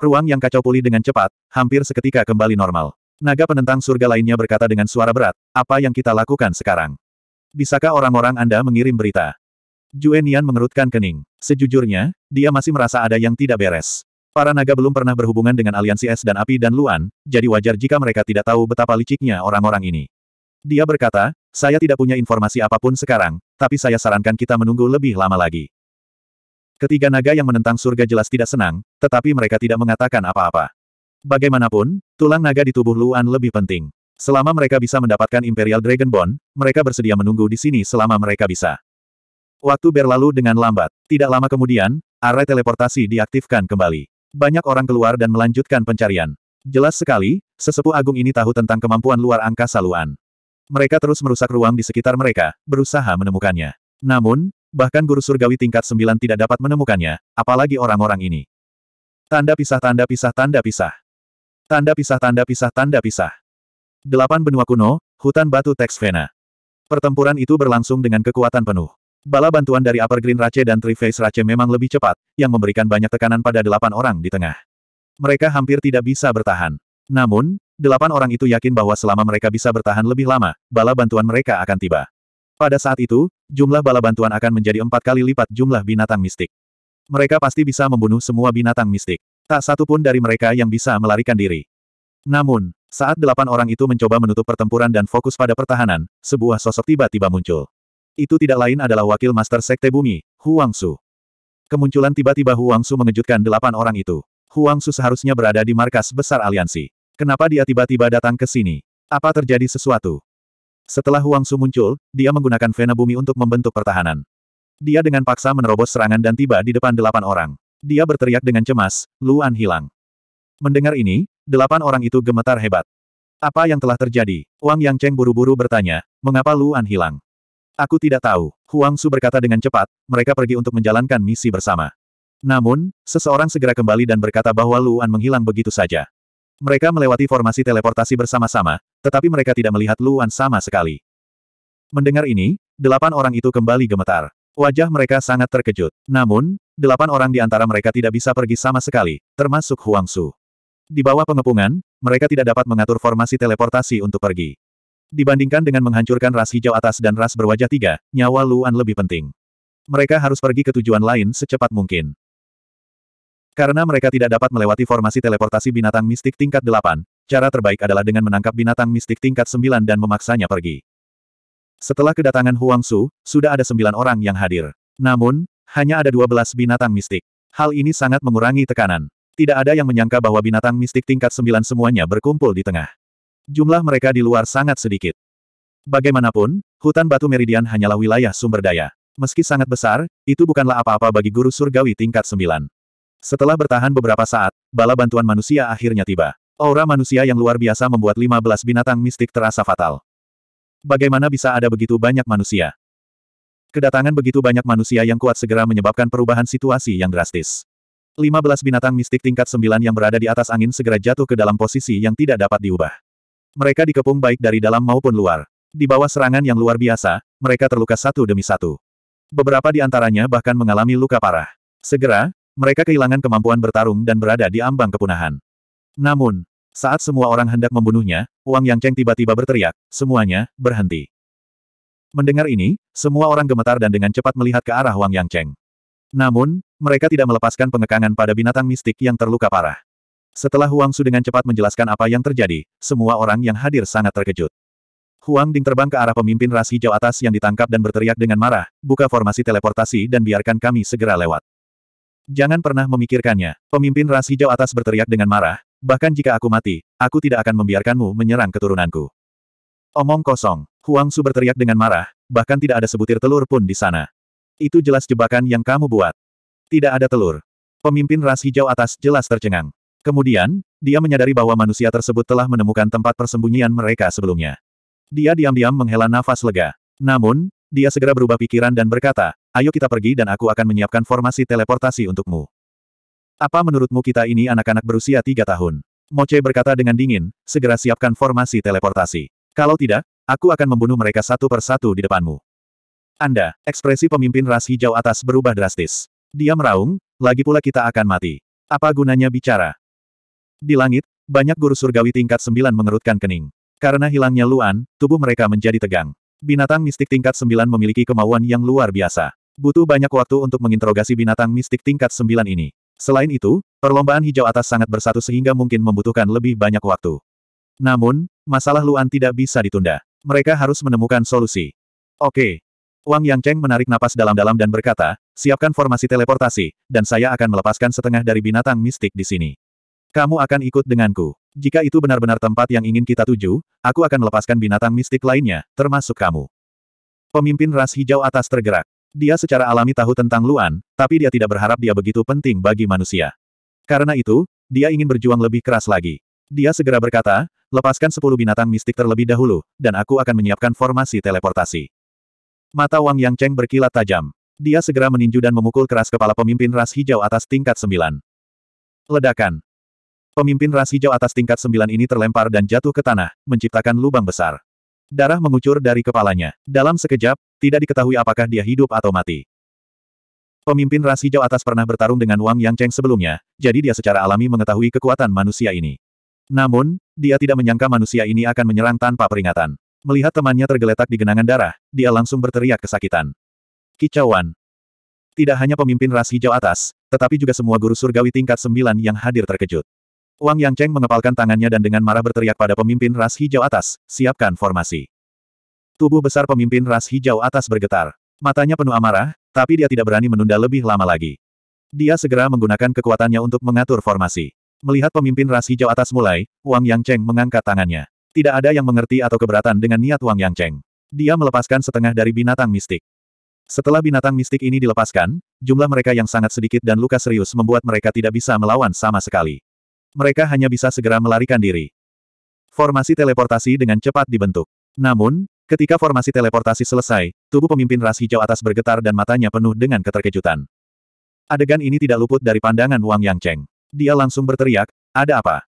Ruang yang kacau pulih dengan cepat, hampir seketika kembali normal. Naga penentang surga lainnya berkata dengan suara berat, apa yang kita lakukan sekarang? Bisakah orang-orang Anda mengirim berita? Juenian mengerutkan kening. Sejujurnya, dia masih merasa ada yang tidak beres. Para naga belum pernah berhubungan dengan aliansi es dan api dan Luan, jadi wajar jika mereka tidak tahu betapa liciknya orang-orang ini. Dia berkata, saya tidak punya informasi apapun sekarang, tapi saya sarankan kita menunggu lebih lama lagi. Ketiga naga yang menentang surga jelas tidak senang, tetapi mereka tidak mengatakan apa-apa. Bagaimanapun, tulang naga di tubuh Luan lebih penting. Selama mereka bisa mendapatkan Imperial Dragon Bone, mereka bersedia menunggu di sini selama mereka bisa. Waktu berlalu dengan lambat. Tidak lama kemudian, array teleportasi diaktifkan kembali. Banyak orang keluar dan melanjutkan pencarian. Jelas sekali, sesepuh agung ini tahu tentang kemampuan luar angkasa Luan. Mereka terus merusak ruang di sekitar mereka, berusaha menemukannya. Namun, bahkan guru surgawi tingkat 9 tidak dapat menemukannya, apalagi orang-orang ini. Tanda pisah tanda pisah tanda pisah. Tanda pisah tanda pisah tanda pisah. Delapan benua kuno, hutan batu Texvena. Vena. Pertempuran itu berlangsung dengan kekuatan penuh. Bala bantuan dari Upper Green Rache dan Three-Face Rache memang lebih cepat, yang memberikan banyak tekanan pada delapan orang di tengah. Mereka hampir tidak bisa bertahan. Namun, delapan orang itu yakin bahwa selama mereka bisa bertahan lebih lama, bala bantuan mereka akan tiba. Pada saat itu, jumlah bala bantuan akan menjadi empat kali lipat jumlah binatang mistik. Mereka pasti bisa membunuh semua binatang mistik. Tak satu pun dari mereka yang bisa melarikan diri. Namun, saat delapan orang itu mencoba menutup pertempuran dan fokus pada pertahanan, sebuah sosok tiba-tiba muncul. Itu tidak lain adalah wakil Master Sekte Bumi, Huang Su. Kemunculan tiba-tiba Huang Su mengejutkan delapan orang itu. Huang Su seharusnya berada di markas besar aliansi. Kenapa dia tiba-tiba datang ke sini? Apa terjadi sesuatu? Setelah Huang Su muncul, dia menggunakan Vena Bumi untuk membentuk pertahanan. Dia dengan paksa menerobos serangan dan tiba di depan delapan orang. Dia berteriak dengan cemas, Luan hilang. Mendengar ini, delapan orang itu gemetar hebat. Apa yang telah terjadi? Wang Yang Cheng buru-buru bertanya, mengapa Luan hilang? Aku tidak tahu, Huang Su berkata dengan cepat, mereka pergi untuk menjalankan misi bersama. Namun, seseorang segera kembali dan berkata bahwa Luan menghilang begitu saja. Mereka melewati formasi teleportasi bersama-sama, tetapi mereka tidak melihat Luan sama sekali. Mendengar ini, delapan orang itu kembali gemetar. Wajah mereka sangat terkejut. Namun, delapan orang di antara mereka tidak bisa pergi sama sekali, termasuk Huang Su. Di bawah pengepungan, mereka tidak dapat mengatur formasi teleportasi untuk pergi. Dibandingkan dengan menghancurkan ras hijau atas dan ras berwajah tiga, nyawa Luan lebih penting. Mereka harus pergi ke tujuan lain secepat mungkin. Karena mereka tidak dapat melewati formasi teleportasi binatang mistik tingkat delapan, cara terbaik adalah dengan menangkap binatang mistik tingkat sembilan dan memaksanya pergi. Setelah kedatangan Huang Su, sudah ada sembilan orang yang hadir. Namun, hanya ada dua belas binatang mistik. Hal ini sangat mengurangi tekanan. Tidak ada yang menyangka bahwa binatang mistik tingkat sembilan semuanya berkumpul di tengah. Jumlah mereka di luar sangat sedikit. Bagaimanapun, hutan batu meridian hanyalah wilayah sumber daya. Meski sangat besar, itu bukanlah apa-apa bagi guru surgawi tingkat 9. Setelah bertahan beberapa saat, bala bantuan manusia akhirnya tiba. Aura manusia yang luar biasa membuat 15 binatang mistik terasa fatal. Bagaimana bisa ada begitu banyak manusia? Kedatangan begitu banyak manusia yang kuat segera menyebabkan perubahan situasi yang drastis. 15 binatang mistik tingkat 9 yang berada di atas angin segera jatuh ke dalam posisi yang tidak dapat diubah. Mereka dikepung baik dari dalam maupun luar. Di bawah serangan yang luar biasa, mereka terluka satu demi satu. Beberapa di antaranya bahkan mengalami luka parah. Segera, mereka kehilangan kemampuan bertarung dan berada di ambang kepunahan. Namun, saat semua orang hendak membunuhnya, Wang Yangcheng tiba-tiba berteriak, semuanya, berhenti. Mendengar ini, semua orang gemetar dan dengan cepat melihat ke arah Wang Yangcheng. Namun, mereka tidak melepaskan pengekangan pada binatang mistik yang terluka parah. Setelah Huang Su dengan cepat menjelaskan apa yang terjadi, semua orang yang hadir sangat terkejut. Huang Ding terbang ke arah pemimpin ras hijau atas yang ditangkap dan berteriak dengan marah, buka formasi teleportasi dan biarkan kami segera lewat. Jangan pernah memikirkannya, pemimpin ras hijau atas berteriak dengan marah, bahkan jika aku mati, aku tidak akan membiarkanmu menyerang keturunanku. Omong kosong, Huang Su berteriak dengan marah, bahkan tidak ada sebutir telur pun di sana. Itu jelas jebakan yang kamu buat. Tidak ada telur. Pemimpin ras hijau atas jelas tercengang. Kemudian, dia menyadari bahwa manusia tersebut telah menemukan tempat persembunyian mereka sebelumnya. Dia diam-diam menghela nafas lega. Namun, dia segera berubah pikiran dan berkata, ayo kita pergi dan aku akan menyiapkan formasi teleportasi untukmu. Apa menurutmu kita ini anak-anak berusia tiga tahun? Moce berkata dengan dingin, segera siapkan formasi teleportasi. Kalau tidak, aku akan membunuh mereka satu persatu di depanmu. Anda, ekspresi pemimpin ras hijau atas berubah drastis. Dia meraung, lagi pula kita akan mati. Apa gunanya bicara? Di langit, banyak guru surgawi tingkat sembilan mengerutkan kening. Karena hilangnya Luan, tubuh mereka menjadi tegang. Binatang mistik tingkat sembilan memiliki kemauan yang luar biasa. Butuh banyak waktu untuk menginterogasi binatang mistik tingkat sembilan ini. Selain itu, perlombaan hijau atas sangat bersatu sehingga mungkin membutuhkan lebih banyak waktu. Namun, masalah Luan tidak bisa ditunda. Mereka harus menemukan solusi. Oke. Wang Yang Cheng menarik napas dalam-dalam dan berkata, siapkan formasi teleportasi, dan saya akan melepaskan setengah dari binatang mistik di sini. Kamu akan ikut denganku. Jika itu benar-benar tempat yang ingin kita tuju, aku akan melepaskan binatang mistik lainnya, termasuk kamu. Pemimpin ras hijau atas tergerak. Dia secara alami tahu tentang Luan, tapi dia tidak berharap dia begitu penting bagi manusia. Karena itu, dia ingin berjuang lebih keras lagi. Dia segera berkata, lepaskan sepuluh binatang mistik terlebih dahulu, dan aku akan menyiapkan formasi teleportasi. Mata Wang Yang Cheng berkilat tajam. Dia segera meninju dan memukul keras kepala pemimpin ras hijau atas tingkat sembilan. Ledakan. Pemimpin ras hijau atas tingkat sembilan ini terlempar dan jatuh ke tanah, menciptakan lubang besar. Darah mengucur dari kepalanya. Dalam sekejap, tidak diketahui apakah dia hidup atau mati. Pemimpin ras hijau atas pernah bertarung dengan Wang Yang Cheng sebelumnya, jadi dia secara alami mengetahui kekuatan manusia ini. Namun, dia tidak menyangka manusia ini akan menyerang tanpa peringatan. Melihat temannya tergeletak di genangan darah, dia langsung berteriak kesakitan. Kicauan. Tidak hanya pemimpin ras hijau atas, tetapi juga semua guru surgawi tingkat sembilan yang hadir terkejut. Wang Yangcheng mengepalkan tangannya dan dengan marah berteriak pada pemimpin ras hijau atas, siapkan formasi. Tubuh besar pemimpin ras hijau atas bergetar. Matanya penuh amarah, tapi dia tidak berani menunda lebih lama lagi. Dia segera menggunakan kekuatannya untuk mengatur formasi. Melihat pemimpin ras hijau atas mulai, Wang Yangcheng mengangkat tangannya. Tidak ada yang mengerti atau keberatan dengan niat Wang Yangcheng. Dia melepaskan setengah dari binatang mistik. Setelah binatang mistik ini dilepaskan, jumlah mereka yang sangat sedikit dan luka serius membuat mereka tidak bisa melawan sama sekali mereka hanya bisa segera melarikan diri. Formasi teleportasi dengan cepat dibentuk. Namun, ketika formasi teleportasi selesai, tubuh pemimpin ras hijau atas bergetar dan matanya penuh dengan keterkejutan. Adegan ini tidak luput dari pandangan Wang Yang Dia langsung berteriak, ada apa?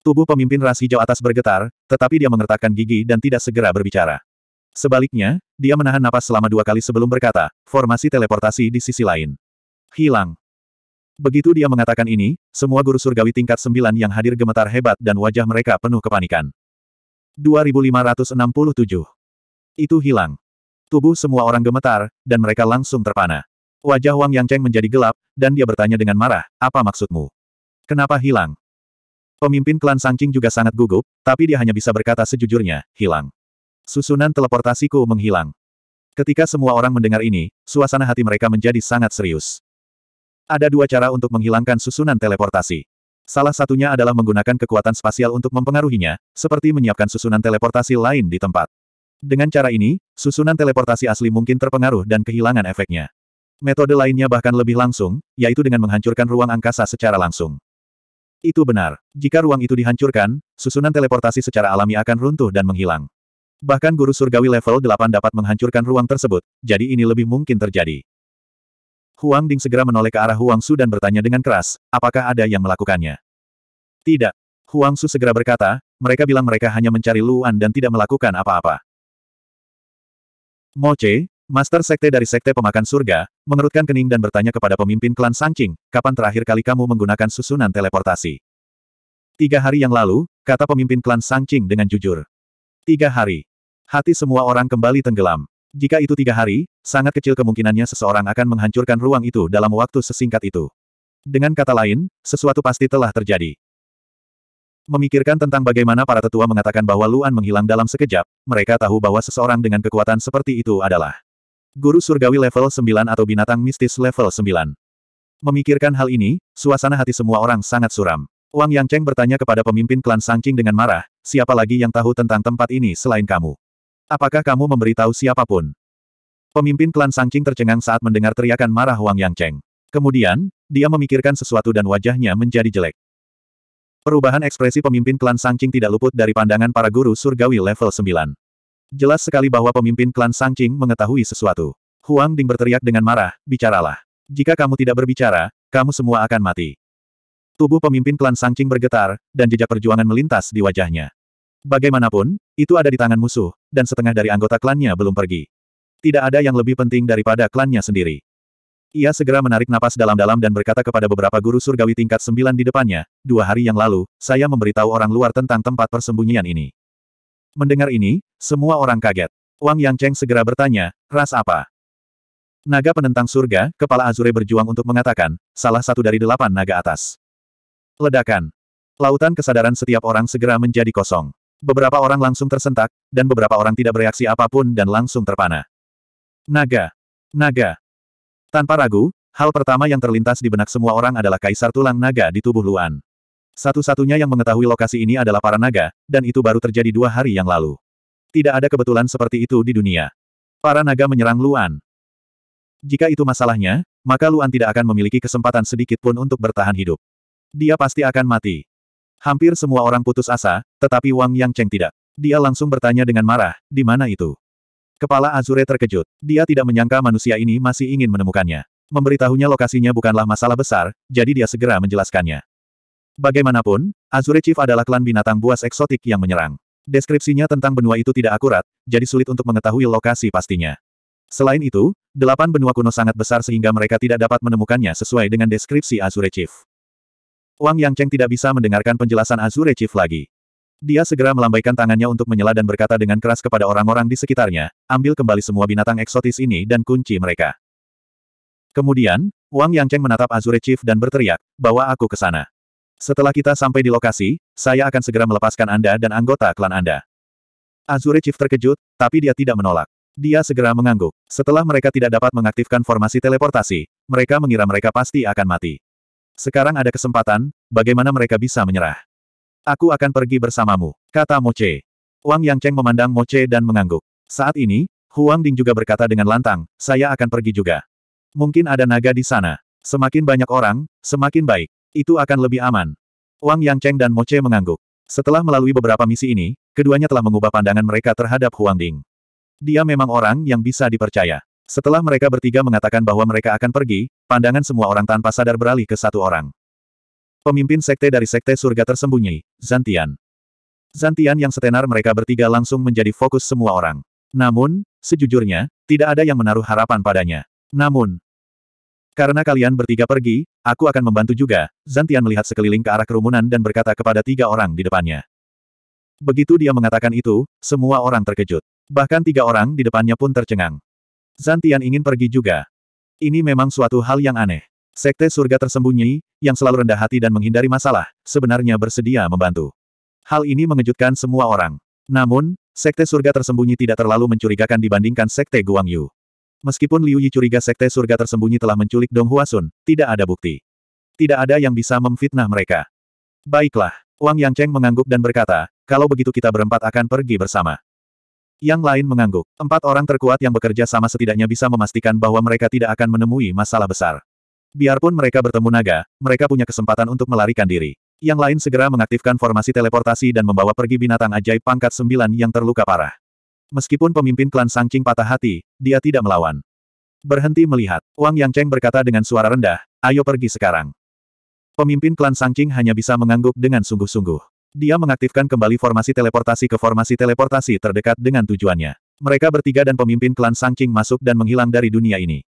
Tubuh pemimpin ras hijau atas bergetar, tetapi dia mengertakkan gigi dan tidak segera berbicara. Sebaliknya, dia menahan napas selama dua kali sebelum berkata, formasi teleportasi di sisi lain. Hilang. Begitu dia mengatakan ini, semua guru surgawi tingkat sembilan yang hadir gemetar hebat dan wajah mereka penuh kepanikan. 2567. Itu hilang. Tubuh semua orang gemetar, dan mereka langsung terpana. Wajah Wang Yangcheng menjadi gelap, dan dia bertanya dengan marah, apa maksudmu? Kenapa hilang? Pemimpin klan Sangqing juga sangat gugup, tapi dia hanya bisa berkata sejujurnya, hilang. Susunan teleportasiku menghilang. Ketika semua orang mendengar ini, suasana hati mereka menjadi sangat serius. Ada dua cara untuk menghilangkan susunan teleportasi. Salah satunya adalah menggunakan kekuatan spasial untuk mempengaruhinya, seperti menyiapkan susunan teleportasi lain di tempat. Dengan cara ini, susunan teleportasi asli mungkin terpengaruh dan kehilangan efeknya. Metode lainnya bahkan lebih langsung, yaitu dengan menghancurkan ruang angkasa secara langsung. Itu benar. Jika ruang itu dihancurkan, susunan teleportasi secara alami akan runtuh dan menghilang. Bahkan guru surgawi level 8 dapat menghancurkan ruang tersebut, jadi ini lebih mungkin terjadi. Huang Ding segera menoleh ke arah Huang Su dan bertanya dengan keras, apakah ada yang melakukannya? Tidak. Huang Su segera berkata, mereka bilang mereka hanya mencari Luan dan tidak melakukan apa-apa. Moce, Master Sekte dari Sekte Pemakan Surga, mengerutkan kening dan bertanya kepada pemimpin klan Sangqing, kapan terakhir kali kamu menggunakan susunan teleportasi? Tiga hari yang lalu, kata pemimpin klan Sangqing dengan jujur. Tiga hari. Hati semua orang kembali tenggelam. Jika itu tiga hari, sangat kecil kemungkinannya seseorang akan menghancurkan ruang itu dalam waktu sesingkat itu. Dengan kata lain, sesuatu pasti telah terjadi. Memikirkan tentang bagaimana para tetua mengatakan bahwa Luan menghilang dalam sekejap, mereka tahu bahwa seseorang dengan kekuatan seperti itu adalah Guru Surgawi level 9 atau binatang mistis level 9. Memikirkan hal ini, suasana hati semua orang sangat suram. Wang Yangcheng bertanya kepada pemimpin klan Sangqing dengan marah, siapa lagi yang tahu tentang tempat ini selain kamu? Apakah kamu memberitahu siapapun? Pemimpin klan Sangqing tercengang saat mendengar teriakan marah Wang Yangcheng. Kemudian, dia memikirkan sesuatu dan wajahnya menjadi jelek. Perubahan ekspresi pemimpin klan Sangqing tidak luput dari pandangan para guru surgawi level 9. Jelas sekali bahwa pemimpin klan Sangqing mengetahui sesuatu. Huang Ding berteriak dengan marah, bicaralah. Jika kamu tidak berbicara, kamu semua akan mati. Tubuh pemimpin klan Sangqing bergetar, dan jejak perjuangan melintas di wajahnya. Bagaimanapun, itu ada di tangan musuh, dan setengah dari anggota klannya belum pergi. Tidak ada yang lebih penting daripada klannya sendiri. Ia segera menarik napas dalam-dalam dan berkata kepada beberapa guru surgawi tingkat sembilan di depannya, dua hari yang lalu, saya memberitahu orang luar tentang tempat persembunyian ini. Mendengar ini, semua orang kaget. Wang Yang Cheng segera bertanya, ras apa? Naga penentang surga, kepala Azure berjuang untuk mengatakan, salah satu dari delapan naga atas. Ledakan. Lautan kesadaran setiap orang segera menjadi kosong. Beberapa orang langsung tersentak, dan beberapa orang tidak bereaksi apapun dan langsung terpana. Naga. Naga. Tanpa ragu, hal pertama yang terlintas di benak semua orang adalah kaisar tulang naga di tubuh Luan. Satu-satunya yang mengetahui lokasi ini adalah para naga, dan itu baru terjadi dua hari yang lalu. Tidak ada kebetulan seperti itu di dunia. Para naga menyerang Luan. Jika itu masalahnya, maka Luan tidak akan memiliki kesempatan sedikit pun untuk bertahan hidup. Dia pasti akan mati. Hampir semua orang putus asa, tetapi Wang Yang Cheng tidak. Dia langsung bertanya dengan marah, di mana itu? Kepala Azure terkejut. Dia tidak menyangka manusia ini masih ingin menemukannya. Memberitahunya lokasinya bukanlah masalah besar, jadi dia segera menjelaskannya. Bagaimanapun, Azure Chief adalah klan binatang buas eksotik yang menyerang. Deskripsinya tentang benua itu tidak akurat, jadi sulit untuk mengetahui lokasi pastinya. Selain itu, delapan benua kuno sangat besar sehingga mereka tidak dapat menemukannya sesuai dengan deskripsi Azure Chief. Wang Yang Cheng tidak bisa mendengarkan penjelasan Azure Chief lagi. Dia segera melambaikan tangannya untuk menyela dan berkata dengan keras kepada orang-orang di sekitarnya, ambil kembali semua binatang eksotis ini dan kunci mereka. Kemudian, Wang Yang Cheng menatap Azure Chief dan berteriak, bawa aku ke sana. Setelah kita sampai di lokasi, saya akan segera melepaskan Anda dan anggota klan Anda. Azure Chief terkejut, tapi dia tidak menolak. Dia segera mengangguk. Setelah mereka tidak dapat mengaktifkan formasi teleportasi, mereka mengira mereka pasti akan mati. Sekarang ada kesempatan, bagaimana mereka bisa menyerah? Aku akan pergi bersamamu, kata Che. Wang Yang Cheng memandang Che dan mengangguk. Saat ini, Huang Ding juga berkata dengan lantang, saya akan pergi juga. Mungkin ada naga di sana. Semakin banyak orang, semakin baik. Itu akan lebih aman. Wang Yang Cheng dan Che mengangguk. Setelah melalui beberapa misi ini, keduanya telah mengubah pandangan mereka terhadap Huang Ding. Dia memang orang yang bisa dipercaya. Setelah mereka bertiga mengatakan bahwa mereka akan pergi, pandangan semua orang tanpa sadar beralih ke satu orang. Pemimpin sekte dari sekte surga tersembunyi, Zantian. Zantian yang setenar mereka bertiga langsung menjadi fokus semua orang. Namun, sejujurnya, tidak ada yang menaruh harapan padanya. Namun, karena kalian bertiga pergi, aku akan membantu juga, Zantian melihat sekeliling ke arah kerumunan dan berkata kepada tiga orang di depannya. Begitu dia mengatakan itu, semua orang terkejut. Bahkan tiga orang di depannya pun tercengang. Zantian ingin pergi juga. Ini memang suatu hal yang aneh. Sekte surga tersembunyi, yang selalu rendah hati dan menghindari masalah, sebenarnya bersedia membantu. Hal ini mengejutkan semua orang. Namun, sekte surga tersembunyi tidak terlalu mencurigakan dibandingkan sekte Guang Yu. Meskipun Liu Yi curiga sekte surga tersembunyi telah menculik Dong Huasun, tidak ada bukti. Tidak ada yang bisa memfitnah mereka. Baiklah, Wang Yangcheng mengangguk dan berkata, kalau begitu kita berempat akan pergi bersama. Yang lain mengangguk. Empat orang terkuat yang bekerja sama setidaknya bisa memastikan bahwa mereka tidak akan menemui masalah besar. Biarpun mereka bertemu naga, mereka punya kesempatan untuk melarikan diri. Yang lain segera mengaktifkan formasi teleportasi dan membawa pergi binatang ajaib pangkat sembilan yang terluka parah. Meskipun pemimpin klan Sangcing patah hati, dia tidak melawan. Berhenti melihat, Wang Yangcheng berkata dengan suara rendah, ayo pergi sekarang. Pemimpin klan Sangcing hanya bisa mengangguk dengan sungguh-sungguh. Dia mengaktifkan kembali formasi teleportasi ke formasi teleportasi terdekat dengan tujuannya. Mereka bertiga dan pemimpin klan Sangking masuk dan menghilang dari dunia ini.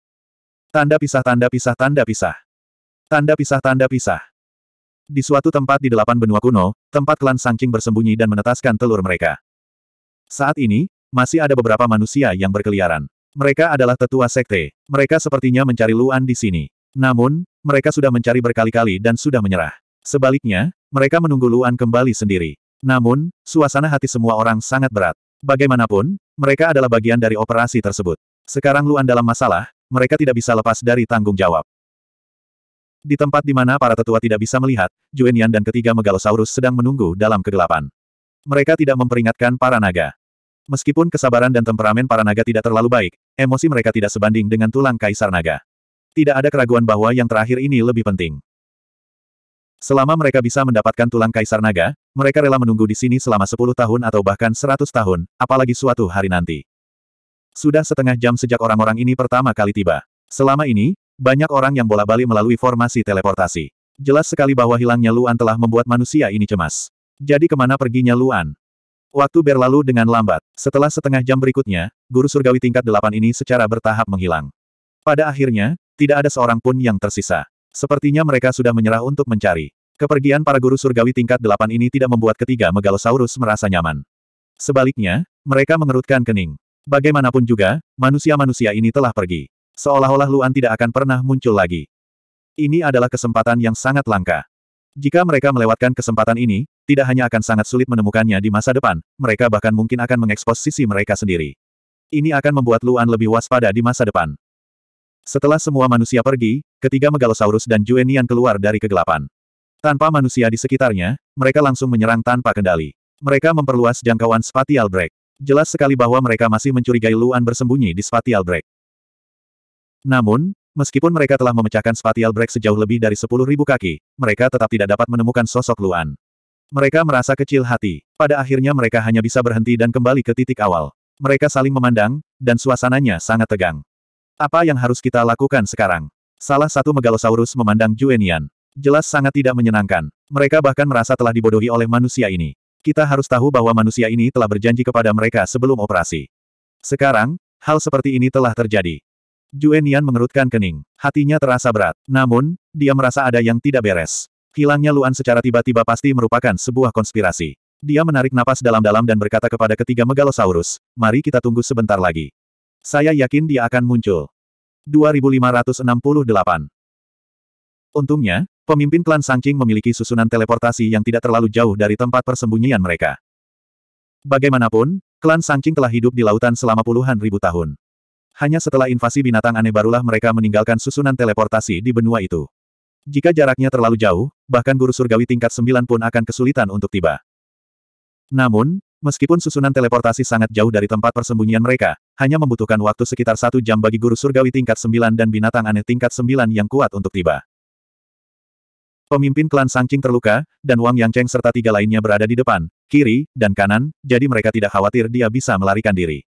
Tanda pisah tanda pisah tanda pisah. Tanda pisah tanda pisah. Di suatu tempat di delapan benua kuno, tempat klan Sangking bersembunyi dan menetaskan telur mereka. Saat ini, masih ada beberapa manusia yang berkeliaran. Mereka adalah tetua sekte. Mereka sepertinya mencari Luan di sini. Namun, mereka sudah mencari berkali-kali dan sudah menyerah. Sebaliknya, mereka menunggu Luan kembali sendiri. Namun, suasana hati semua orang sangat berat. Bagaimanapun, mereka adalah bagian dari operasi tersebut. Sekarang Luan dalam masalah, mereka tidak bisa lepas dari tanggung jawab. Di tempat di mana para tetua tidak bisa melihat, Juenian dan ketiga Megalosaurus sedang menunggu dalam kegelapan. Mereka tidak memperingatkan para naga. Meskipun kesabaran dan temperamen para naga tidak terlalu baik, emosi mereka tidak sebanding dengan tulang kaisar naga. Tidak ada keraguan bahwa yang terakhir ini lebih penting. Selama mereka bisa mendapatkan tulang kaisar naga, mereka rela menunggu di sini selama 10 tahun atau bahkan 100 tahun, apalagi suatu hari nanti. Sudah setengah jam sejak orang-orang ini pertama kali tiba. Selama ini, banyak orang yang bola-bali melalui formasi teleportasi. Jelas sekali bahwa hilangnya Luan telah membuat manusia ini cemas. Jadi kemana perginya Luan? Waktu berlalu dengan lambat. Setelah setengah jam berikutnya, guru surgawi tingkat delapan ini secara bertahap menghilang. Pada akhirnya, tidak ada seorang pun yang tersisa. Sepertinya mereka sudah menyerah untuk mencari. Kepergian para guru surgawi tingkat delapan ini tidak membuat ketiga megalosaurus merasa nyaman. Sebaliknya, mereka mengerutkan kening. Bagaimanapun juga, manusia-manusia ini telah pergi. Seolah-olah Luan tidak akan pernah muncul lagi. Ini adalah kesempatan yang sangat langka. Jika mereka melewatkan kesempatan ini, tidak hanya akan sangat sulit menemukannya di masa depan, mereka bahkan mungkin akan mengekspos sisi mereka sendiri. Ini akan membuat Luan lebih waspada di masa depan. Setelah semua manusia pergi, ketiga Megalosaurus dan Juenian keluar dari kegelapan. Tanpa manusia di sekitarnya, mereka langsung menyerang tanpa kendali. Mereka memperluas jangkauan spatial break. Jelas sekali bahwa mereka masih mencurigai Luan bersembunyi di spatial break. Namun, meskipun mereka telah memecahkan spatial break sejauh lebih dari 10.000 kaki, mereka tetap tidak dapat menemukan sosok Luan. Mereka merasa kecil hati. Pada akhirnya mereka hanya bisa berhenti dan kembali ke titik awal. Mereka saling memandang, dan suasananya sangat tegang. Apa yang harus kita lakukan sekarang? Salah satu megalosaurus memandang Juenian. Jelas sangat tidak menyenangkan. Mereka bahkan merasa telah dibodohi oleh manusia ini. Kita harus tahu bahwa manusia ini telah berjanji kepada mereka sebelum operasi. Sekarang, hal seperti ini telah terjadi. Juenian mengerutkan kening. Hatinya terasa berat. Namun, dia merasa ada yang tidak beres. Hilangnya Luan secara tiba-tiba pasti merupakan sebuah konspirasi. Dia menarik napas dalam-dalam dan berkata kepada ketiga megalosaurus, mari kita tunggu sebentar lagi. Saya yakin dia akan muncul. 2568 Untungnya, pemimpin klan Sangqing memiliki susunan teleportasi yang tidak terlalu jauh dari tempat persembunyian mereka. Bagaimanapun, klan Sangqing telah hidup di lautan selama puluhan ribu tahun. Hanya setelah invasi binatang aneh barulah mereka meninggalkan susunan teleportasi di benua itu. Jika jaraknya terlalu jauh, bahkan guru surgawi tingkat 9 pun akan kesulitan untuk tiba. Namun, Meskipun susunan teleportasi sangat jauh dari tempat persembunyian mereka, hanya membutuhkan waktu sekitar satu jam bagi guru surgawi tingkat sembilan dan binatang aneh tingkat sembilan yang kuat untuk tiba. Pemimpin klan Sangcing terluka, dan Wang Yangcheng serta tiga lainnya berada di depan, kiri, dan kanan, jadi mereka tidak khawatir dia bisa melarikan diri.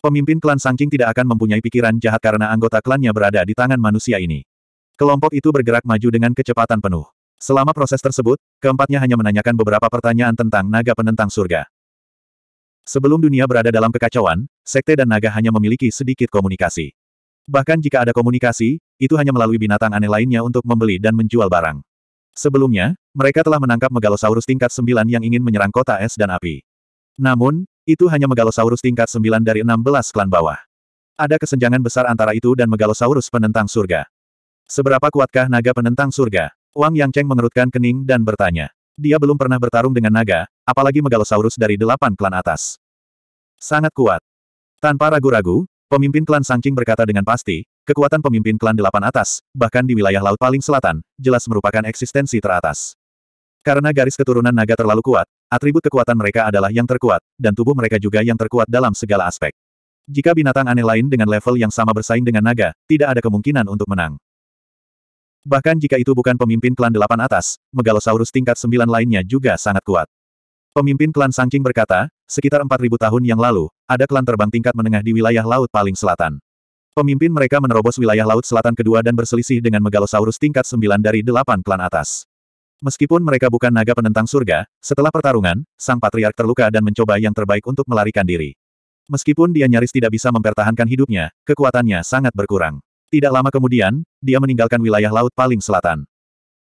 Pemimpin klan Sangcing tidak akan mempunyai pikiran jahat karena anggota klannya berada di tangan manusia ini. Kelompok itu bergerak maju dengan kecepatan penuh. Selama proses tersebut, keempatnya hanya menanyakan beberapa pertanyaan tentang naga penentang surga. Sebelum dunia berada dalam kekacauan, sekte dan naga hanya memiliki sedikit komunikasi. Bahkan jika ada komunikasi, itu hanya melalui binatang aneh lainnya untuk membeli dan menjual barang. Sebelumnya, mereka telah menangkap Megalosaurus tingkat 9 yang ingin menyerang kota es dan api. Namun, itu hanya Megalosaurus tingkat 9 dari 16 klan bawah. Ada kesenjangan besar antara itu dan Megalosaurus penentang surga. Seberapa kuatkah naga penentang surga? Wang Yang Cheng mengerutkan kening dan bertanya. Dia belum pernah bertarung dengan naga, apalagi megalosaurus dari delapan klan atas. Sangat kuat. Tanpa ragu-ragu, pemimpin klan Sangcing berkata dengan pasti, kekuatan pemimpin klan delapan atas, bahkan di wilayah laut paling selatan, jelas merupakan eksistensi teratas. Karena garis keturunan naga terlalu kuat, atribut kekuatan mereka adalah yang terkuat, dan tubuh mereka juga yang terkuat dalam segala aspek. Jika binatang aneh lain dengan level yang sama bersaing dengan naga, tidak ada kemungkinan untuk menang. Bahkan jika itu bukan pemimpin klan delapan atas, Megalosaurus tingkat sembilan lainnya juga sangat kuat. Pemimpin klan Sangcing berkata, sekitar empat ribu tahun yang lalu, ada klan terbang tingkat menengah di wilayah laut paling selatan. Pemimpin mereka menerobos wilayah laut selatan kedua dan berselisih dengan Megalosaurus tingkat sembilan dari delapan klan atas. Meskipun mereka bukan naga penentang surga, setelah pertarungan, sang patriark terluka dan mencoba yang terbaik untuk melarikan diri. Meskipun dia nyaris tidak bisa mempertahankan hidupnya, kekuatannya sangat berkurang. Tidak lama kemudian, dia meninggalkan wilayah laut paling selatan.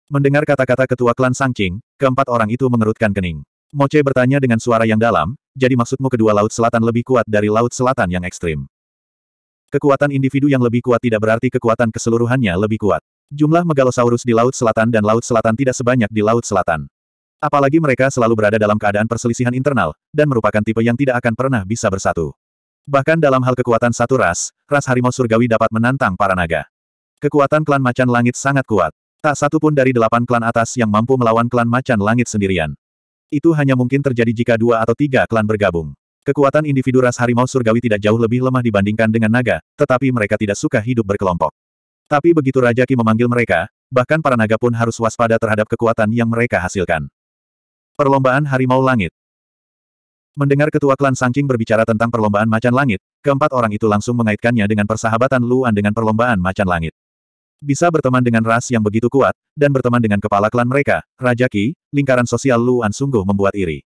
Mendengar kata-kata ketua klan Sangking, keempat orang itu mengerutkan kening. Moce bertanya dengan suara yang dalam, jadi maksudmu kedua laut selatan lebih kuat dari laut selatan yang ekstrim. Kekuatan individu yang lebih kuat tidak berarti kekuatan keseluruhannya lebih kuat. Jumlah megalosaurus di Laut Selatan dan Laut Selatan tidak sebanyak di Laut Selatan. Apalagi mereka selalu berada dalam keadaan perselisihan internal, dan merupakan tipe yang tidak akan pernah bisa bersatu. Bahkan dalam hal kekuatan satu ras, ras harimau surgawi dapat menantang para naga. Kekuatan klan macan langit sangat kuat. Tak satu pun dari delapan klan atas yang mampu melawan klan macan langit sendirian. Itu hanya mungkin terjadi jika dua atau tiga klan bergabung. Kekuatan individu ras harimau surgawi tidak jauh lebih lemah dibandingkan dengan naga, tetapi mereka tidak suka hidup berkelompok. Tapi begitu Raja Ki memanggil mereka, bahkan para naga pun harus waspada terhadap kekuatan yang mereka hasilkan. Perlombaan Harimau Langit Mendengar ketua klan Sangqing berbicara tentang perlombaan macan langit, keempat orang itu langsung mengaitkannya dengan persahabatan Luan dengan perlombaan macan langit. Bisa berteman dengan ras yang begitu kuat, dan berteman dengan kepala klan mereka, Raja Qi, lingkaran sosial Luan sungguh membuat iri.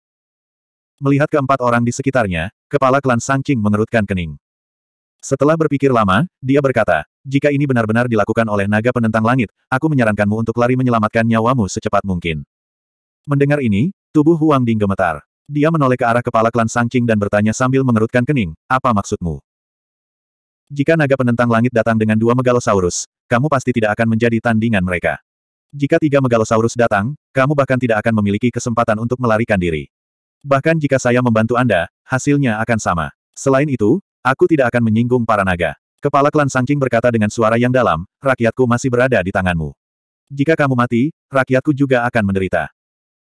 Melihat keempat orang di sekitarnya, kepala klan Sangqing mengerutkan kening. Setelah berpikir lama, dia berkata, jika ini benar-benar dilakukan oleh naga penentang langit, aku menyarankanmu untuk lari menyelamatkan nyawamu secepat mungkin. Mendengar ini, tubuh Huang Ding gemetar. Dia menoleh ke arah kepala klan Sangking dan bertanya sambil mengerutkan kening, apa maksudmu? Jika naga penentang langit datang dengan dua megalosaurus, kamu pasti tidak akan menjadi tandingan mereka. Jika tiga megalosaurus datang, kamu bahkan tidak akan memiliki kesempatan untuk melarikan diri. Bahkan jika saya membantu Anda, hasilnya akan sama. Selain itu, aku tidak akan menyinggung para naga. Kepala klan Sangking berkata dengan suara yang dalam, rakyatku masih berada di tanganmu. Jika kamu mati, rakyatku juga akan menderita.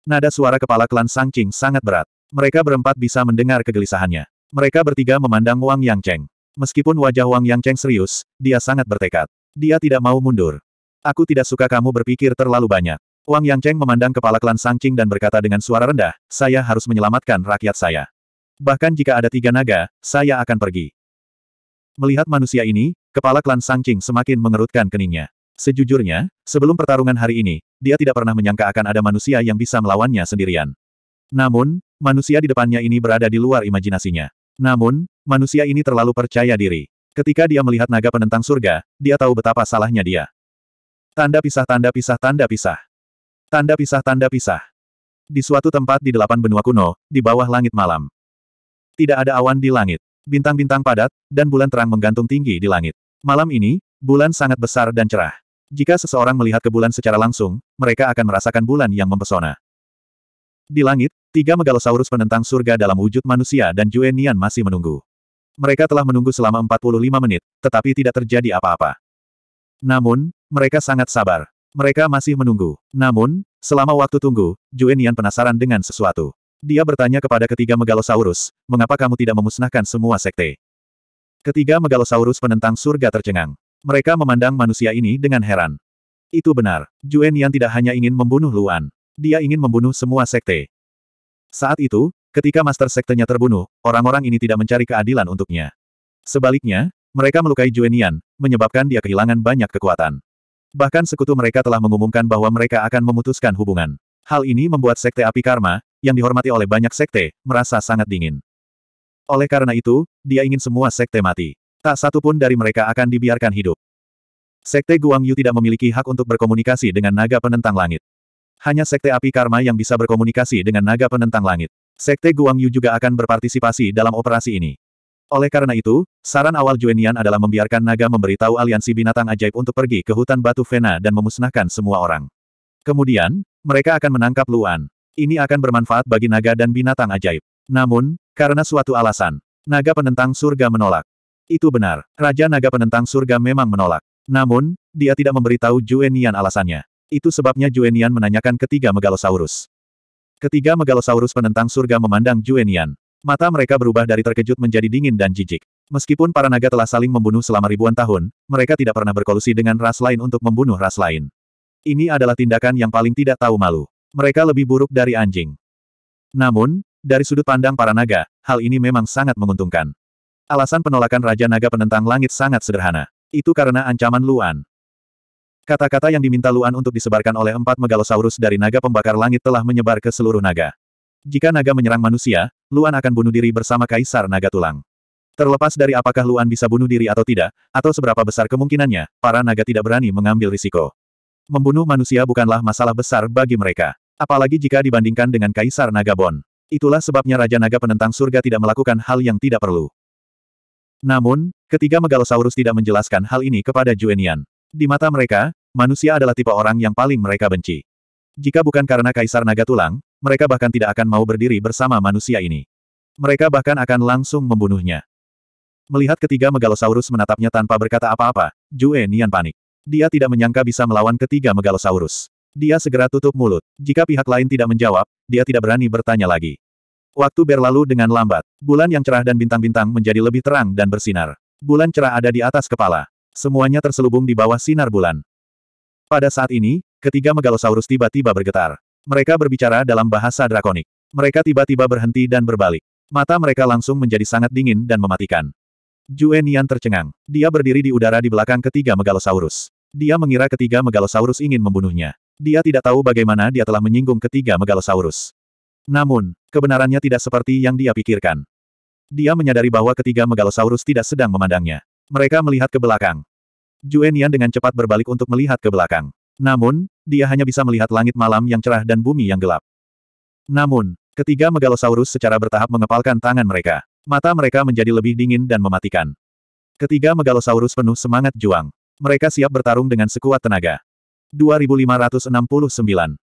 Nada suara kepala klan Sangking sangat berat. Mereka berempat bisa mendengar kegelisahannya. Mereka bertiga memandang Wang Yangcheng. Meskipun wajah Wang Yangcheng serius, dia sangat bertekad. Dia tidak mau mundur. Aku tidak suka kamu berpikir terlalu banyak. Wang Yangcheng memandang kepala klan Sangking dan berkata dengan suara rendah, saya harus menyelamatkan rakyat saya. Bahkan jika ada tiga naga, saya akan pergi. Melihat manusia ini, kepala klan Sangking semakin mengerutkan keningnya. Sejujurnya, sebelum pertarungan hari ini, dia tidak pernah menyangka akan ada manusia yang bisa melawannya sendirian. Namun, manusia di depannya ini berada di luar imajinasinya. Namun, manusia ini terlalu percaya diri. Ketika dia melihat naga penentang surga, dia tahu betapa salahnya dia. Tanda pisah tanda pisah tanda pisah. Tanda pisah tanda pisah. Di suatu tempat di delapan benua kuno, di bawah langit malam. Tidak ada awan di langit. Bintang-bintang padat, dan bulan terang menggantung tinggi di langit. Malam ini, bulan sangat besar dan cerah. Jika seseorang melihat ke bulan secara langsung, mereka akan merasakan bulan yang mempesona. Di langit, tiga megalosaurus penentang surga dalam wujud manusia dan Jue Nian masih menunggu. Mereka telah menunggu selama 45 menit, tetapi tidak terjadi apa-apa. Namun, mereka sangat sabar. Mereka masih menunggu. Namun, selama waktu tunggu, Jue Nian penasaran dengan sesuatu. Dia bertanya kepada ketiga megalosaurus, mengapa kamu tidak memusnahkan semua sekte? Ketiga megalosaurus penentang surga tercengang. Mereka memandang manusia ini dengan heran. Itu benar, Juen Yan tidak hanya ingin membunuh Luan. Dia ingin membunuh semua sekte. Saat itu, ketika master sektenya terbunuh, orang-orang ini tidak mencari keadilan untuknya. Sebaliknya, mereka melukai Juen Yan, menyebabkan dia kehilangan banyak kekuatan. Bahkan sekutu mereka telah mengumumkan bahwa mereka akan memutuskan hubungan. Hal ini membuat sekte api karma, yang dihormati oleh banyak sekte, merasa sangat dingin. Oleh karena itu, dia ingin semua sekte mati. Tak satu pun dari mereka akan dibiarkan hidup. Sekte Guangyu tidak memiliki hak untuk berkomunikasi dengan naga penentang langit. Hanya Sekte Api Karma yang bisa berkomunikasi dengan naga penentang langit. Sekte Guangyu juga akan berpartisipasi dalam operasi ini. Oleh karena itu, saran awal Juenian adalah membiarkan naga memberitahu aliansi binatang ajaib untuk pergi ke hutan batu Vena dan memusnahkan semua orang. Kemudian, mereka akan menangkap Luan. Ini akan bermanfaat bagi naga dan binatang ajaib. Namun, karena suatu alasan, naga penentang surga menolak. Itu benar, Raja Naga Penentang Surga memang menolak. Namun, dia tidak memberitahu Juenian alasannya. Itu sebabnya Juenian menanyakan ketiga Megalosaurus. Ketiga Megalosaurus penentang surga memandang Juenian. Mata mereka berubah dari terkejut menjadi dingin dan jijik. Meskipun para naga telah saling membunuh selama ribuan tahun, mereka tidak pernah berkolusi dengan ras lain untuk membunuh ras lain. Ini adalah tindakan yang paling tidak tahu malu. Mereka lebih buruk dari anjing. Namun, dari sudut pandang para naga, hal ini memang sangat menguntungkan. Alasan penolakan Raja Naga Penentang Langit sangat sederhana. Itu karena ancaman Luan. Kata-kata yang diminta Luan untuk disebarkan oleh empat megalosaurus dari naga pembakar langit telah menyebar ke seluruh naga. Jika naga menyerang manusia, Luan akan bunuh diri bersama Kaisar Naga Tulang. Terlepas dari apakah Luan bisa bunuh diri atau tidak, atau seberapa besar kemungkinannya, para naga tidak berani mengambil risiko. Membunuh manusia bukanlah masalah besar bagi mereka. Apalagi jika dibandingkan dengan Kaisar Naga Bon. Itulah sebabnya Raja Naga Penentang Surga tidak melakukan hal yang tidak perlu. Namun, ketiga megalosaurus tidak menjelaskan hal ini kepada Juenian. Di mata mereka, manusia adalah tipe orang yang paling mereka benci. Jika bukan karena Kaisar Naga Tulang, mereka bahkan tidak akan mau berdiri bersama manusia ini. Mereka bahkan akan langsung membunuhnya. Melihat ketiga megalosaurus menatapnya tanpa berkata apa-apa, Jue panik. Dia tidak menyangka bisa melawan ketiga megalosaurus. Dia segera tutup mulut. Jika pihak lain tidak menjawab, dia tidak berani bertanya lagi. Waktu berlalu dengan lambat. Bulan yang cerah dan bintang-bintang menjadi lebih terang dan bersinar. Bulan cerah ada di atas kepala. Semuanya terselubung di bawah sinar bulan. Pada saat ini, ketiga megalosaurus tiba-tiba bergetar. Mereka berbicara dalam bahasa drakonik. Mereka tiba-tiba berhenti dan berbalik. Mata mereka langsung menjadi sangat dingin dan mematikan. Jue tercengang. Dia berdiri di udara di belakang ketiga megalosaurus. Dia mengira ketiga megalosaurus ingin membunuhnya. Dia tidak tahu bagaimana dia telah menyinggung ketiga megalosaurus. Namun, kebenarannya tidak seperti yang dia pikirkan. Dia menyadari bahwa ketiga megalosaurus tidak sedang memandangnya. Mereka melihat ke belakang. Juenian dengan cepat berbalik untuk melihat ke belakang. Namun, dia hanya bisa melihat langit malam yang cerah dan bumi yang gelap. Namun, ketiga megalosaurus secara bertahap mengepalkan tangan mereka. Mata mereka menjadi lebih dingin dan mematikan. Ketiga megalosaurus penuh semangat juang. Mereka siap bertarung dengan sekuat tenaga. 2569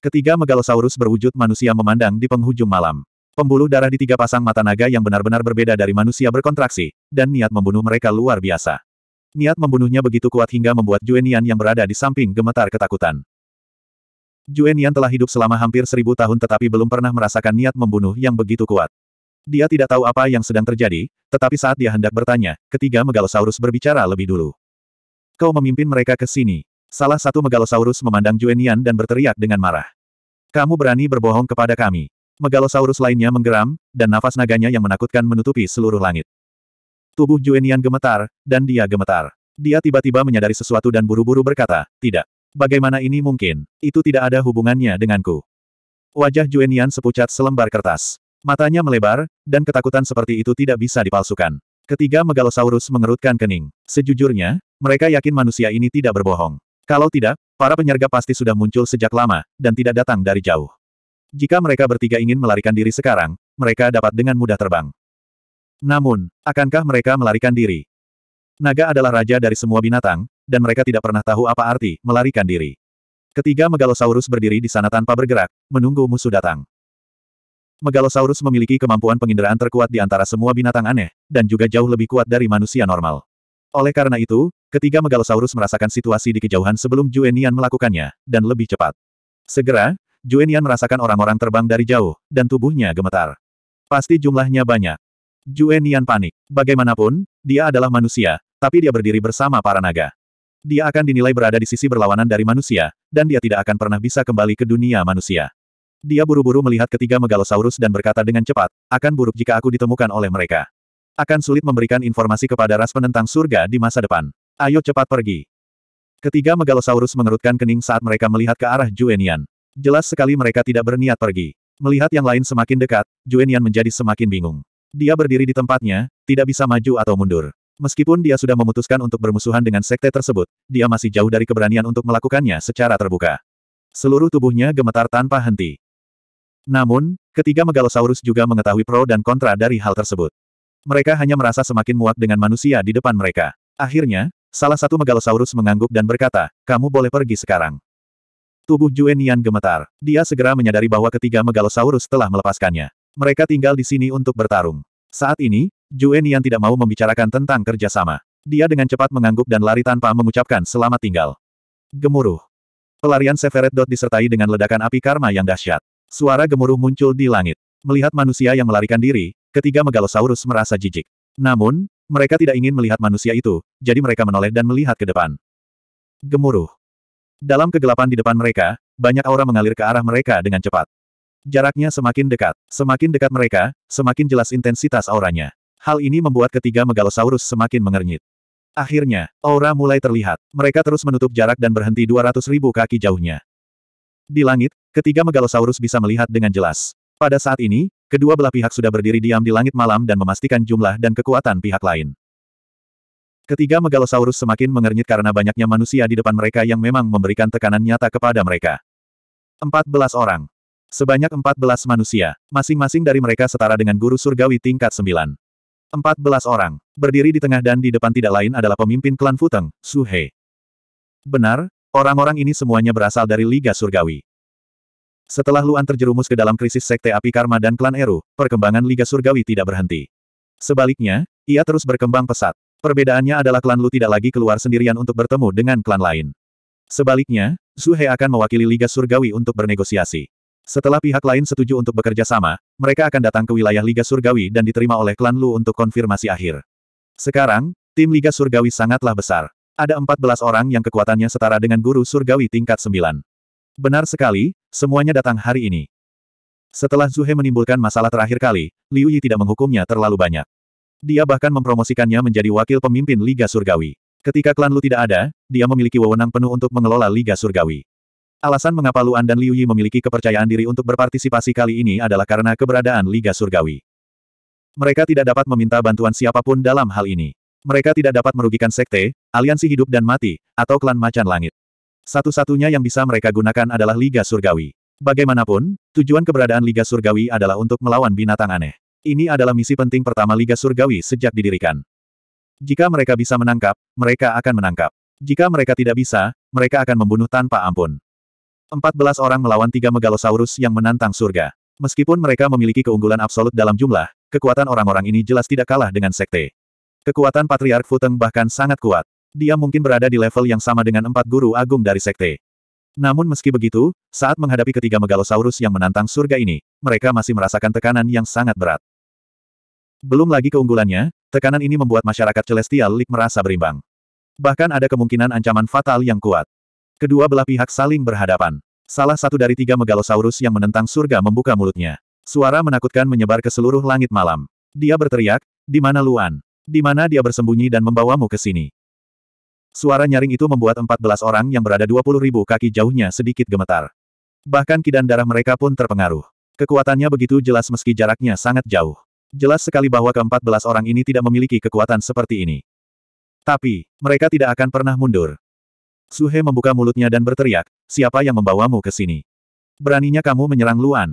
Ketiga megalosaurus berwujud manusia memandang di penghujung malam. Pembuluh darah di tiga pasang mata naga yang benar-benar berbeda dari manusia berkontraksi, dan niat membunuh mereka luar biasa. Niat membunuhnya begitu kuat hingga membuat Juenian yang berada di samping gemetar ketakutan. Juenian telah hidup selama hampir seribu tahun tetapi belum pernah merasakan niat membunuh yang begitu kuat. Dia tidak tahu apa yang sedang terjadi, tetapi saat dia hendak bertanya, ketiga megalosaurus berbicara lebih dulu. Kau memimpin mereka ke sini. Salah satu Megalosaurus memandang Juenian dan berteriak dengan marah. Kamu berani berbohong kepada kami. Megalosaurus lainnya menggeram, dan nafas naganya yang menakutkan menutupi seluruh langit. Tubuh Juenian gemetar, dan dia gemetar. Dia tiba-tiba menyadari sesuatu dan buru-buru berkata, tidak. Bagaimana ini mungkin? Itu tidak ada hubungannya denganku. Wajah Juenian sepucat selembar kertas. Matanya melebar, dan ketakutan seperti itu tidak bisa dipalsukan. Ketiga Megalosaurus mengerutkan kening. Sejujurnya, mereka yakin manusia ini tidak berbohong. Kalau tidak, para penyerga pasti sudah muncul sejak lama, dan tidak datang dari jauh. Jika mereka bertiga ingin melarikan diri sekarang, mereka dapat dengan mudah terbang. Namun, akankah mereka melarikan diri? Naga adalah raja dari semua binatang, dan mereka tidak pernah tahu apa arti melarikan diri. Ketiga Megalosaurus berdiri di sana tanpa bergerak, menunggu musuh datang. Megalosaurus memiliki kemampuan penginderaan terkuat di antara semua binatang aneh, dan juga jauh lebih kuat dari manusia normal. Oleh karena itu, ketiga Megalosaurus merasakan situasi di kejauhan sebelum Juenian melakukannya, dan lebih cepat. Segera, Juenian merasakan orang-orang terbang dari jauh, dan tubuhnya gemetar. Pasti jumlahnya banyak. Juenian panik. Bagaimanapun, dia adalah manusia, tapi dia berdiri bersama para naga. Dia akan dinilai berada di sisi berlawanan dari manusia, dan dia tidak akan pernah bisa kembali ke dunia manusia. Dia buru-buru melihat ketiga Megalosaurus dan berkata dengan cepat, akan buruk jika aku ditemukan oleh mereka. Akan sulit memberikan informasi kepada ras penentang surga di masa depan. Ayo cepat pergi. Ketiga megalosaurus mengerutkan kening saat mereka melihat ke arah Juenian. Jelas sekali mereka tidak berniat pergi. Melihat yang lain semakin dekat, Juenian menjadi semakin bingung. Dia berdiri di tempatnya, tidak bisa maju atau mundur. Meskipun dia sudah memutuskan untuk bermusuhan dengan sekte tersebut, dia masih jauh dari keberanian untuk melakukannya secara terbuka. Seluruh tubuhnya gemetar tanpa henti. Namun, ketiga megalosaurus juga mengetahui pro dan kontra dari hal tersebut. Mereka hanya merasa semakin muak dengan manusia di depan mereka. Akhirnya, salah satu megalosaurus mengangguk dan berkata, kamu boleh pergi sekarang. Tubuh Juen gemetar. Dia segera menyadari bahwa ketiga megalosaurus telah melepaskannya. Mereka tinggal di sini untuk bertarung. Saat ini, Juen tidak mau membicarakan tentang kerjasama. Dia dengan cepat mengangguk dan lari tanpa mengucapkan selamat tinggal. Gemuruh. Pelarian Severed Dot disertai dengan ledakan api karma yang dahsyat. Suara gemuruh muncul di langit. Melihat manusia yang melarikan diri, Ketiga Megalosaurus merasa jijik. Namun, mereka tidak ingin melihat manusia itu, jadi mereka menoleh dan melihat ke depan. Gemuruh. Dalam kegelapan di depan mereka, banyak aura mengalir ke arah mereka dengan cepat. Jaraknya semakin dekat. Semakin dekat mereka, semakin jelas intensitas auranya. Hal ini membuat ketiga Megalosaurus semakin mengernyit. Akhirnya, aura mulai terlihat. Mereka terus menutup jarak dan berhenti 200 ribu kaki jauhnya. Di langit, ketiga Megalosaurus bisa melihat dengan jelas. Pada saat ini, Kedua belah pihak sudah berdiri diam di langit malam dan memastikan jumlah dan kekuatan pihak lain. Ketiga megalosaurus semakin mengernyit karena banyaknya manusia di depan mereka yang memang memberikan tekanan nyata kepada mereka. 14 orang. Sebanyak 14 manusia. Masing-masing dari mereka setara dengan guru surgawi tingkat 9. 14 orang. Berdiri di tengah dan di depan tidak lain adalah pemimpin klan Futeng, Suhe. Benar, orang-orang ini semuanya berasal dari Liga Surgawi. Setelah Luan terjerumus ke dalam krisis sekte api karma dan klan Eru, perkembangan Liga Surgawi tidak berhenti. Sebaliknya, ia terus berkembang pesat. Perbedaannya adalah klan Lu tidak lagi keluar sendirian untuk bertemu dengan klan lain. Sebaliknya, He akan mewakili Liga Surgawi untuk bernegosiasi. Setelah pihak lain setuju untuk bekerja sama, mereka akan datang ke wilayah Liga Surgawi dan diterima oleh klan Lu untuk konfirmasi akhir. Sekarang, tim Liga Surgawi sangatlah besar. Ada 14 orang yang kekuatannya setara dengan guru surgawi tingkat 9. Benar sekali, semuanya datang hari ini. Setelah Zuhe menimbulkan masalah terakhir kali, Liu Yi tidak menghukumnya terlalu banyak. Dia bahkan mempromosikannya menjadi wakil pemimpin Liga Surgawi. Ketika klan Lu tidak ada, dia memiliki wewenang penuh untuk mengelola Liga Surgawi. Alasan mengapa Luan dan Liu Yi memiliki kepercayaan diri untuk berpartisipasi kali ini adalah karena keberadaan Liga Surgawi. Mereka tidak dapat meminta bantuan siapapun dalam hal ini. Mereka tidak dapat merugikan sekte, aliansi hidup dan mati, atau klan macan langit. Satu-satunya yang bisa mereka gunakan adalah Liga Surgawi. Bagaimanapun, tujuan keberadaan Liga Surgawi adalah untuk melawan binatang aneh. Ini adalah misi penting pertama Liga Surgawi sejak didirikan. Jika mereka bisa menangkap, mereka akan menangkap. Jika mereka tidak bisa, mereka akan membunuh tanpa ampun. 14 orang melawan tiga megalosaurus yang menantang surga. Meskipun mereka memiliki keunggulan absolut dalam jumlah, kekuatan orang-orang ini jelas tidak kalah dengan sekte. Kekuatan Patriark Futeng bahkan sangat kuat. Dia mungkin berada di level yang sama dengan empat guru agung dari sekte. Namun meski begitu, saat menghadapi ketiga megalosaurus yang menantang surga ini, mereka masih merasakan tekanan yang sangat berat. Belum lagi keunggulannya, tekanan ini membuat masyarakat Celestial League merasa berimbang. Bahkan ada kemungkinan ancaman fatal yang kuat. Kedua belah pihak saling berhadapan. Salah satu dari tiga megalosaurus yang menentang surga membuka mulutnya. Suara menakutkan menyebar ke seluruh langit malam. Dia berteriak, di mana Luan? Di mana dia bersembunyi dan membawamu ke sini? Suara nyaring itu membuat 14 orang yang berada 20 ribu kaki jauhnya sedikit gemetar. Bahkan kidan darah mereka pun terpengaruh. Kekuatannya begitu jelas meski jaraknya sangat jauh. Jelas sekali bahwa ke-14 orang ini tidak memiliki kekuatan seperti ini. Tapi, mereka tidak akan pernah mundur. Suhe membuka mulutnya dan berteriak, siapa yang membawamu ke sini? Beraninya kamu menyerang Luan?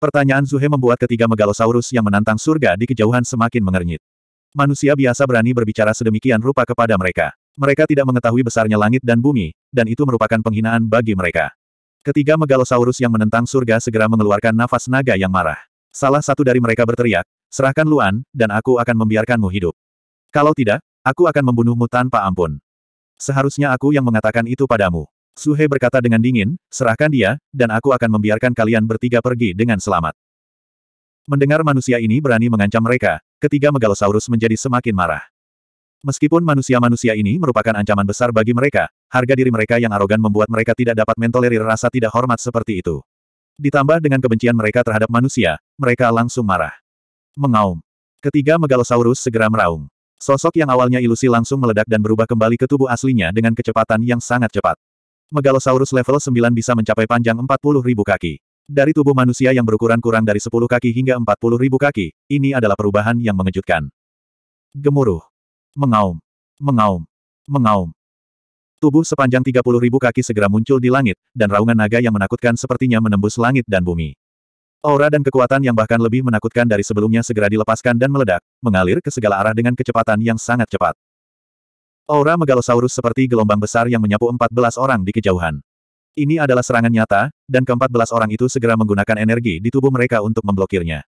Pertanyaan Suhe membuat ketiga megalosaurus yang menantang surga di kejauhan semakin mengernyit. Manusia biasa berani berbicara sedemikian rupa kepada mereka. Mereka tidak mengetahui besarnya langit dan bumi, dan itu merupakan penghinaan bagi mereka. Ketiga megalosaurus yang menentang surga segera mengeluarkan nafas naga yang marah. Salah satu dari mereka berteriak, serahkan Luan, dan aku akan membiarkanmu hidup. Kalau tidak, aku akan membunuhmu tanpa ampun. Seharusnya aku yang mengatakan itu padamu. Suhe berkata dengan dingin, serahkan dia, dan aku akan membiarkan kalian bertiga pergi dengan selamat. Mendengar manusia ini berani mengancam mereka, ketiga megalosaurus menjadi semakin marah. Meskipun manusia-manusia ini merupakan ancaman besar bagi mereka, harga diri mereka yang arogan membuat mereka tidak dapat mentolerir rasa tidak hormat seperti itu. Ditambah dengan kebencian mereka terhadap manusia, mereka langsung marah. Mengaum. Ketiga Megalosaurus segera meraung. Sosok yang awalnya ilusi langsung meledak dan berubah kembali ke tubuh aslinya dengan kecepatan yang sangat cepat. Megalosaurus level 9 bisa mencapai panjang ribu kaki. Dari tubuh manusia yang berukuran kurang dari 10 kaki hingga ribu kaki, ini adalah perubahan yang mengejutkan. Gemuruh. Mengaum. Mengaum. Mengaum. Tubuh sepanjang 30 ribu kaki segera muncul di langit, dan raungan naga yang menakutkan sepertinya menembus langit dan bumi. Aura dan kekuatan yang bahkan lebih menakutkan dari sebelumnya segera dilepaskan dan meledak, mengalir ke segala arah dengan kecepatan yang sangat cepat. Aura Megalosaurus seperti gelombang besar yang menyapu 14 orang di kejauhan. Ini adalah serangan nyata, dan keempat belas orang itu segera menggunakan energi di tubuh mereka untuk memblokirnya.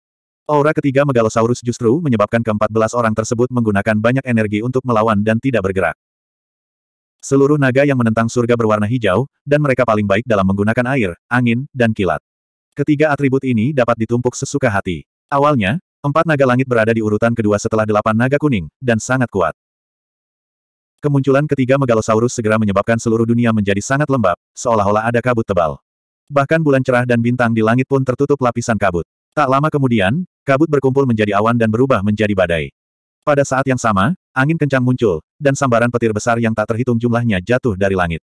Aura ketiga Megalosaurus justru menyebabkan keempat belas orang tersebut menggunakan banyak energi untuk melawan dan tidak bergerak. Seluruh naga yang menentang surga berwarna hijau, dan mereka paling baik dalam menggunakan air, angin, dan kilat. Ketiga atribut ini dapat ditumpuk sesuka hati. Awalnya, empat naga langit berada di urutan kedua setelah delapan naga kuning, dan sangat kuat. Kemunculan ketiga Megalosaurus segera menyebabkan seluruh dunia menjadi sangat lembab, seolah-olah ada kabut tebal. Bahkan bulan cerah dan bintang di langit pun tertutup lapisan kabut. Tak lama kemudian, kabut berkumpul menjadi awan dan berubah menjadi badai. Pada saat yang sama, angin kencang muncul, dan sambaran petir besar yang tak terhitung jumlahnya jatuh dari langit.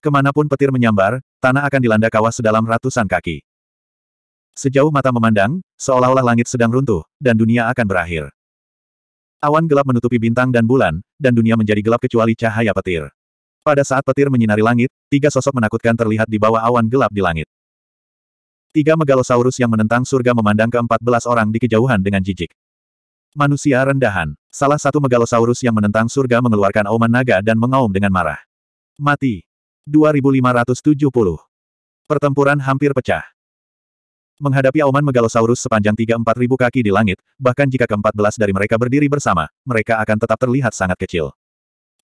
Kemanapun petir menyambar, tanah akan dilanda kawah sedalam ratusan kaki. Sejauh mata memandang, seolah-olah langit sedang runtuh, dan dunia akan berakhir. Awan gelap menutupi bintang dan bulan, dan dunia menjadi gelap kecuali cahaya petir. Pada saat petir menyinari langit, tiga sosok menakutkan terlihat di bawah awan gelap di langit. Tiga megalosaurus yang menentang surga memandang ke empat belas orang di kejauhan dengan jijik. Manusia rendahan. Salah satu megalosaurus yang menentang surga mengeluarkan auman naga dan mengaum dengan marah. Mati. 2570. Pertempuran hampir pecah. Menghadapi auman megalosaurus sepanjang 34.000 kaki di langit, bahkan jika keempat belas dari mereka berdiri bersama, mereka akan tetap terlihat sangat kecil.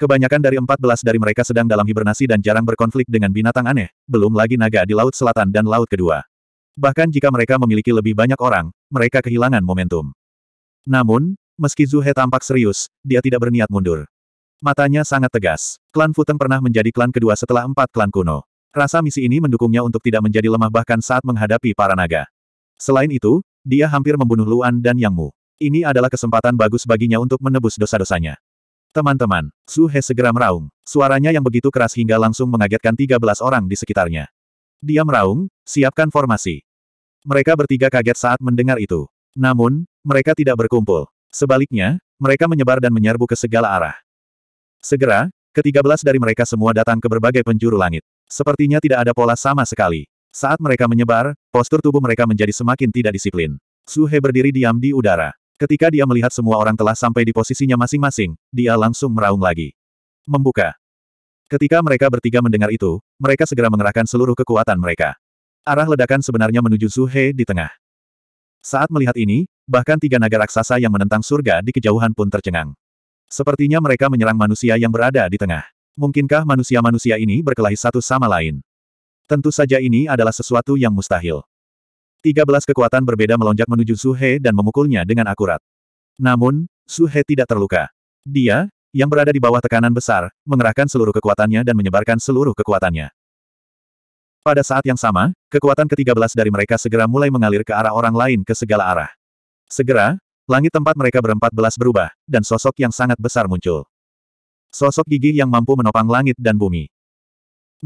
Kebanyakan dari empat belas dari mereka sedang dalam hibernasi dan jarang berkonflik dengan binatang aneh, belum lagi naga di Laut Selatan dan Laut Kedua. Bahkan jika mereka memiliki lebih banyak orang, mereka kehilangan momentum. Namun, meski Zuhe tampak serius, dia tidak berniat mundur. Matanya sangat tegas. Klan Futeng pernah menjadi klan kedua setelah empat klan kuno. Rasa misi ini mendukungnya untuk tidak menjadi lemah bahkan saat menghadapi para naga. Selain itu, dia hampir membunuh Luan dan Yang Mu. Ini adalah kesempatan bagus baginya untuk menebus dosa-dosanya. Teman-teman, He segera meraung. Suaranya yang begitu keras hingga langsung mengagetkan 13 orang di sekitarnya. Dia meraung, Siapkan formasi. Mereka bertiga kaget saat mendengar itu. Namun, mereka tidak berkumpul. Sebaliknya, mereka menyebar dan menyerbu ke segala arah. Segera, ketiga belas dari mereka semua datang ke berbagai penjuru langit. Sepertinya tidak ada pola sama sekali. Saat mereka menyebar, postur tubuh mereka menjadi semakin tidak disiplin. Suhe berdiri diam di udara. Ketika dia melihat semua orang telah sampai di posisinya masing-masing, dia langsung meraung lagi. Membuka. Ketika mereka bertiga mendengar itu, mereka segera mengerahkan seluruh kekuatan mereka. Arah ledakan sebenarnya menuju Zuhe di tengah. Saat melihat ini, bahkan tiga naga raksasa yang menentang surga di kejauhan pun tercengang. Sepertinya mereka menyerang manusia yang berada di tengah. Mungkinkah manusia-manusia ini berkelahi satu sama lain? Tentu saja ini adalah sesuatu yang mustahil. Tiga belas kekuatan berbeda melonjak menuju Suhe dan memukulnya dengan akurat. Namun, Suhe tidak terluka. Dia, yang berada di bawah tekanan besar, mengerahkan seluruh kekuatannya dan menyebarkan seluruh kekuatannya. Pada saat yang sama, kekuatan ke-13 dari mereka segera mulai mengalir ke arah orang lain ke segala arah. Segera, langit tempat mereka berempat belas berubah, dan sosok yang sangat besar muncul. Sosok gigi yang mampu menopang langit dan bumi.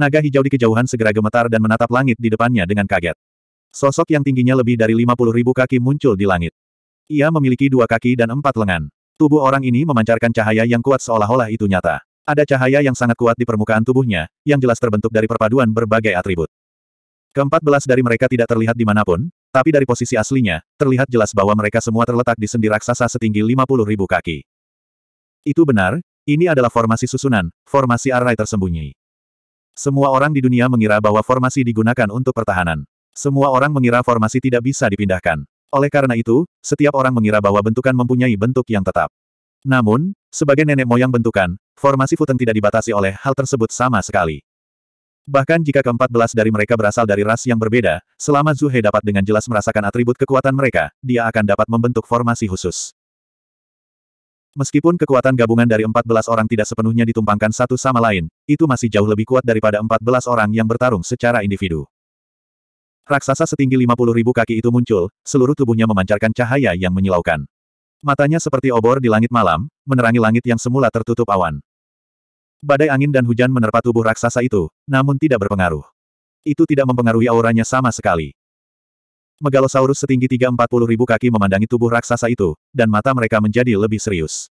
Naga hijau di kejauhan segera gemetar dan menatap langit di depannya dengan kaget. Sosok yang tingginya lebih dari 50 ribu kaki muncul di langit. Ia memiliki dua kaki dan empat lengan. Tubuh orang ini memancarkan cahaya yang kuat seolah-olah itu nyata. Ada cahaya yang sangat kuat di permukaan tubuhnya, yang jelas terbentuk dari perpaduan berbagai atribut. Keempat belas dari mereka tidak terlihat di dimanapun, tapi dari posisi aslinya, terlihat jelas bahwa mereka semua terletak di sendi raksasa setinggi 50 ribu kaki. Itu benar, ini adalah formasi susunan, formasi array tersembunyi. Semua orang di dunia mengira bahwa formasi digunakan untuk pertahanan. Semua orang mengira formasi tidak bisa dipindahkan. Oleh karena itu, setiap orang mengira bahwa bentukan mempunyai bentuk yang tetap. Namun, sebagai nenek moyang bentukan, formasi Futeng tidak dibatasi oleh hal tersebut sama sekali. Bahkan jika keempat belas dari mereka berasal dari ras yang berbeda, selama Zuhe dapat dengan jelas merasakan atribut kekuatan mereka, dia akan dapat membentuk formasi khusus. Meskipun kekuatan gabungan dari empat belas orang tidak sepenuhnya ditumpangkan satu sama lain, itu masih jauh lebih kuat daripada empat belas orang yang bertarung secara individu. Raksasa setinggi lima puluh ribu kaki itu muncul, seluruh tubuhnya memancarkan cahaya yang menyilaukan. Matanya seperti obor di langit malam, menerangi langit yang semula tertutup awan. Badai angin dan hujan menerpa tubuh raksasa itu, namun tidak berpengaruh. Itu tidak mempengaruhi auranya sama sekali. Megalosaurus setinggi 340 ribu kaki memandangi tubuh raksasa itu, dan mata mereka menjadi lebih serius.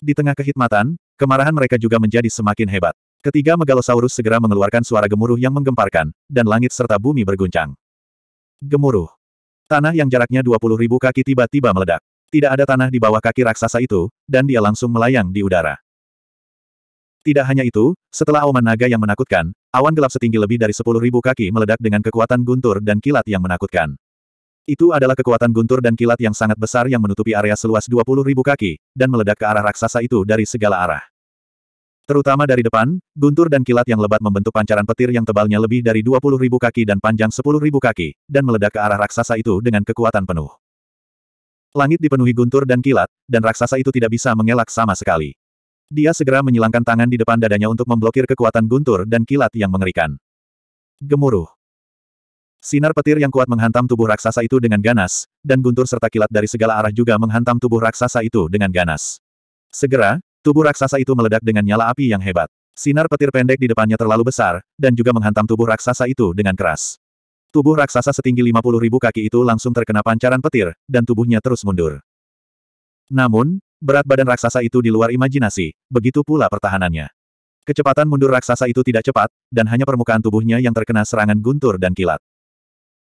Di tengah kehitmatan, kemarahan mereka juga menjadi semakin hebat. Ketiga Megalosaurus segera mengeluarkan suara gemuruh yang menggemparkan, dan langit serta bumi berguncang. Gemuruh. Tanah yang jaraknya 20 ribu kaki tiba-tiba meledak. Tidak ada tanah di bawah kaki raksasa itu, dan dia langsung melayang di udara. Tidak hanya itu, setelah auman naga yang menakutkan, awan gelap setinggi lebih dari 10.000 kaki meledak dengan kekuatan guntur dan kilat yang menakutkan. Itu adalah kekuatan guntur dan kilat yang sangat besar yang menutupi area seluas 20.000 kaki, dan meledak ke arah raksasa itu dari segala arah. Terutama dari depan, guntur dan kilat yang lebat membentuk pancaran petir yang tebalnya lebih dari 20.000 kaki dan panjang 10.000 kaki, dan meledak ke arah raksasa itu dengan kekuatan penuh. Langit dipenuhi guntur dan kilat, dan raksasa itu tidak bisa mengelak sama sekali. Dia segera menyilangkan tangan di depan dadanya untuk memblokir kekuatan guntur dan kilat yang mengerikan. Gemuruh. Sinar petir yang kuat menghantam tubuh raksasa itu dengan ganas, dan guntur serta kilat dari segala arah juga menghantam tubuh raksasa itu dengan ganas. Segera, tubuh raksasa itu meledak dengan nyala api yang hebat. Sinar petir pendek di depannya terlalu besar, dan juga menghantam tubuh raksasa itu dengan keras. Tubuh raksasa setinggi 50 ribu kaki itu langsung terkena pancaran petir, dan tubuhnya terus mundur. Namun, berat badan raksasa itu di luar imajinasi, begitu pula pertahanannya. Kecepatan mundur raksasa itu tidak cepat, dan hanya permukaan tubuhnya yang terkena serangan guntur dan kilat.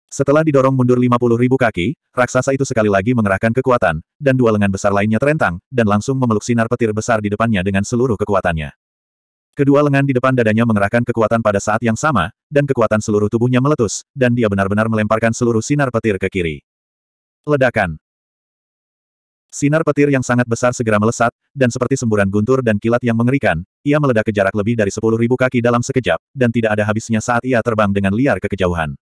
Setelah didorong mundur 50 ribu kaki, raksasa itu sekali lagi mengerahkan kekuatan, dan dua lengan besar lainnya terentang, dan langsung memeluk sinar petir besar di depannya dengan seluruh kekuatannya. Kedua lengan di depan dadanya mengerahkan kekuatan pada saat yang sama, dan kekuatan seluruh tubuhnya meletus, dan dia benar-benar melemparkan seluruh sinar petir ke kiri. Ledakan. Sinar petir yang sangat besar segera melesat, dan seperti semburan guntur dan kilat yang mengerikan, ia meledak ke jarak lebih dari 10.000 kaki dalam sekejap, dan tidak ada habisnya saat ia terbang dengan liar ke kejauhan.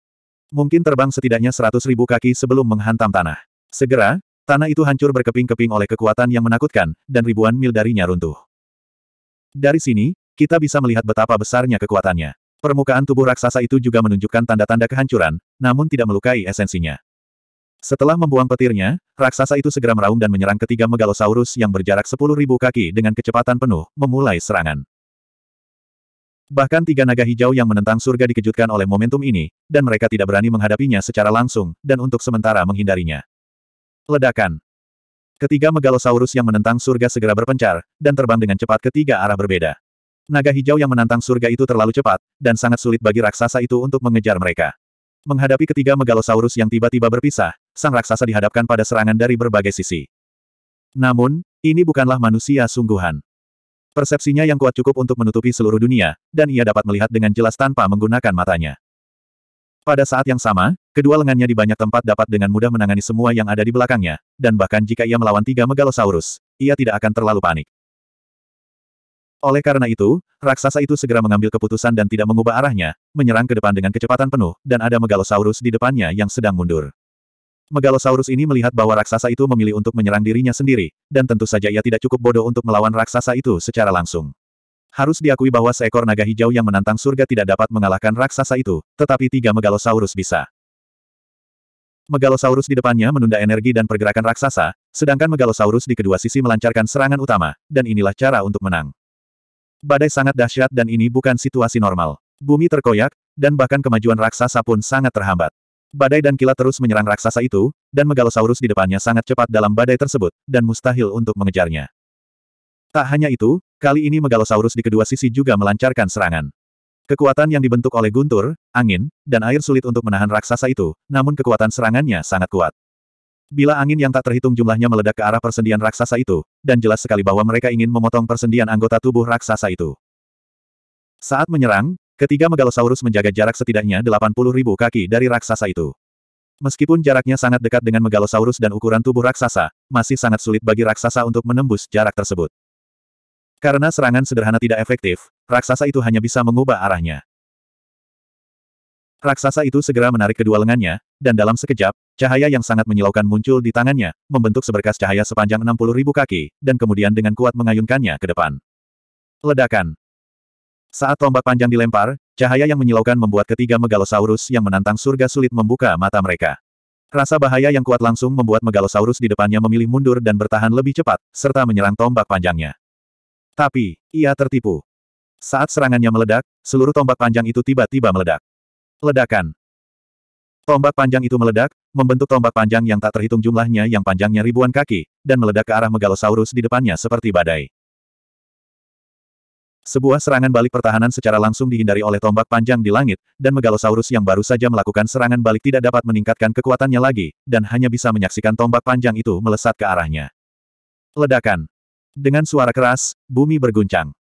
Mungkin terbang setidaknya 100.000 kaki sebelum menghantam tanah. Segera, Tanah itu hancur berkeping-keping oleh kekuatan yang menakutkan, dan ribuan mil darinya runtuh. Dari sini, kita bisa melihat betapa besarnya kekuatannya. Permukaan tubuh raksasa itu juga menunjukkan tanda-tanda kehancuran, namun tidak melukai esensinya. Setelah membuang petirnya, raksasa itu segera meraung dan menyerang ketiga megalosaurus yang berjarak 10.000 kaki dengan kecepatan penuh, memulai serangan. Bahkan tiga naga hijau yang menentang surga dikejutkan oleh momentum ini, dan mereka tidak berani menghadapinya secara langsung, dan untuk sementara menghindarinya. Ledakan. Ketiga megalosaurus yang menentang surga segera berpencar, dan terbang dengan cepat ke tiga arah berbeda. Naga hijau yang menantang surga itu terlalu cepat, dan sangat sulit bagi raksasa itu untuk mengejar mereka. Menghadapi ketiga megalosaurus yang tiba-tiba berpisah, sang raksasa dihadapkan pada serangan dari berbagai sisi. Namun, ini bukanlah manusia sungguhan. Persepsinya yang kuat cukup untuk menutupi seluruh dunia, dan ia dapat melihat dengan jelas tanpa menggunakan matanya. Pada saat yang sama, kedua lengannya di banyak tempat dapat dengan mudah menangani semua yang ada di belakangnya, dan bahkan jika ia melawan tiga megalosaurus, ia tidak akan terlalu panik. Oleh karena itu, raksasa itu segera mengambil keputusan dan tidak mengubah arahnya, menyerang ke depan dengan kecepatan penuh, dan ada Megalosaurus di depannya yang sedang mundur. Megalosaurus ini melihat bahwa raksasa itu memilih untuk menyerang dirinya sendiri, dan tentu saja ia tidak cukup bodoh untuk melawan raksasa itu secara langsung. Harus diakui bahwa seekor naga hijau yang menantang surga tidak dapat mengalahkan raksasa itu, tetapi tiga Megalosaurus bisa. Megalosaurus di depannya menunda energi dan pergerakan raksasa, sedangkan Megalosaurus di kedua sisi melancarkan serangan utama, dan inilah cara untuk menang. Badai sangat dahsyat dan ini bukan situasi normal. Bumi terkoyak, dan bahkan kemajuan raksasa pun sangat terhambat. Badai dan kilat terus menyerang raksasa itu, dan Megalosaurus di depannya sangat cepat dalam badai tersebut, dan mustahil untuk mengejarnya. Tak hanya itu, kali ini Megalosaurus di kedua sisi juga melancarkan serangan. Kekuatan yang dibentuk oleh guntur, angin, dan air sulit untuk menahan raksasa itu, namun kekuatan serangannya sangat kuat. Bila angin yang tak terhitung jumlahnya meledak ke arah persendian raksasa itu, dan jelas sekali bahwa mereka ingin memotong persendian anggota tubuh raksasa itu. Saat menyerang, ketiga megalosaurus menjaga jarak setidaknya 80 ribu kaki dari raksasa itu. Meskipun jaraknya sangat dekat dengan megalosaurus dan ukuran tubuh raksasa, masih sangat sulit bagi raksasa untuk menembus jarak tersebut. Karena serangan sederhana tidak efektif, raksasa itu hanya bisa mengubah arahnya. Raksasa itu segera menarik kedua lengannya, dan dalam sekejap, cahaya yang sangat menyilaukan muncul di tangannya, membentuk seberkas cahaya sepanjang 60 ribu kaki, dan kemudian dengan kuat mengayunkannya ke depan. Ledakan. Saat tombak panjang dilempar, cahaya yang menyilaukan membuat ketiga megalosaurus yang menantang surga sulit membuka mata mereka. Rasa bahaya yang kuat langsung membuat megalosaurus di depannya memilih mundur dan bertahan lebih cepat, serta menyerang tombak panjangnya. Tapi, ia tertipu. Saat serangannya meledak, seluruh tombak panjang itu tiba-tiba meledak. Ledakan. Tombak panjang itu meledak, membentuk tombak panjang yang tak terhitung jumlahnya yang panjangnya ribuan kaki, dan meledak ke arah Megalosaurus di depannya seperti badai. Sebuah serangan balik pertahanan secara langsung dihindari oleh tombak panjang di langit, dan Megalosaurus yang baru saja melakukan serangan balik tidak dapat meningkatkan kekuatannya lagi, dan hanya bisa menyaksikan tombak panjang itu melesat ke arahnya. Ledakan. Dengan suara keras, bumi berguncang.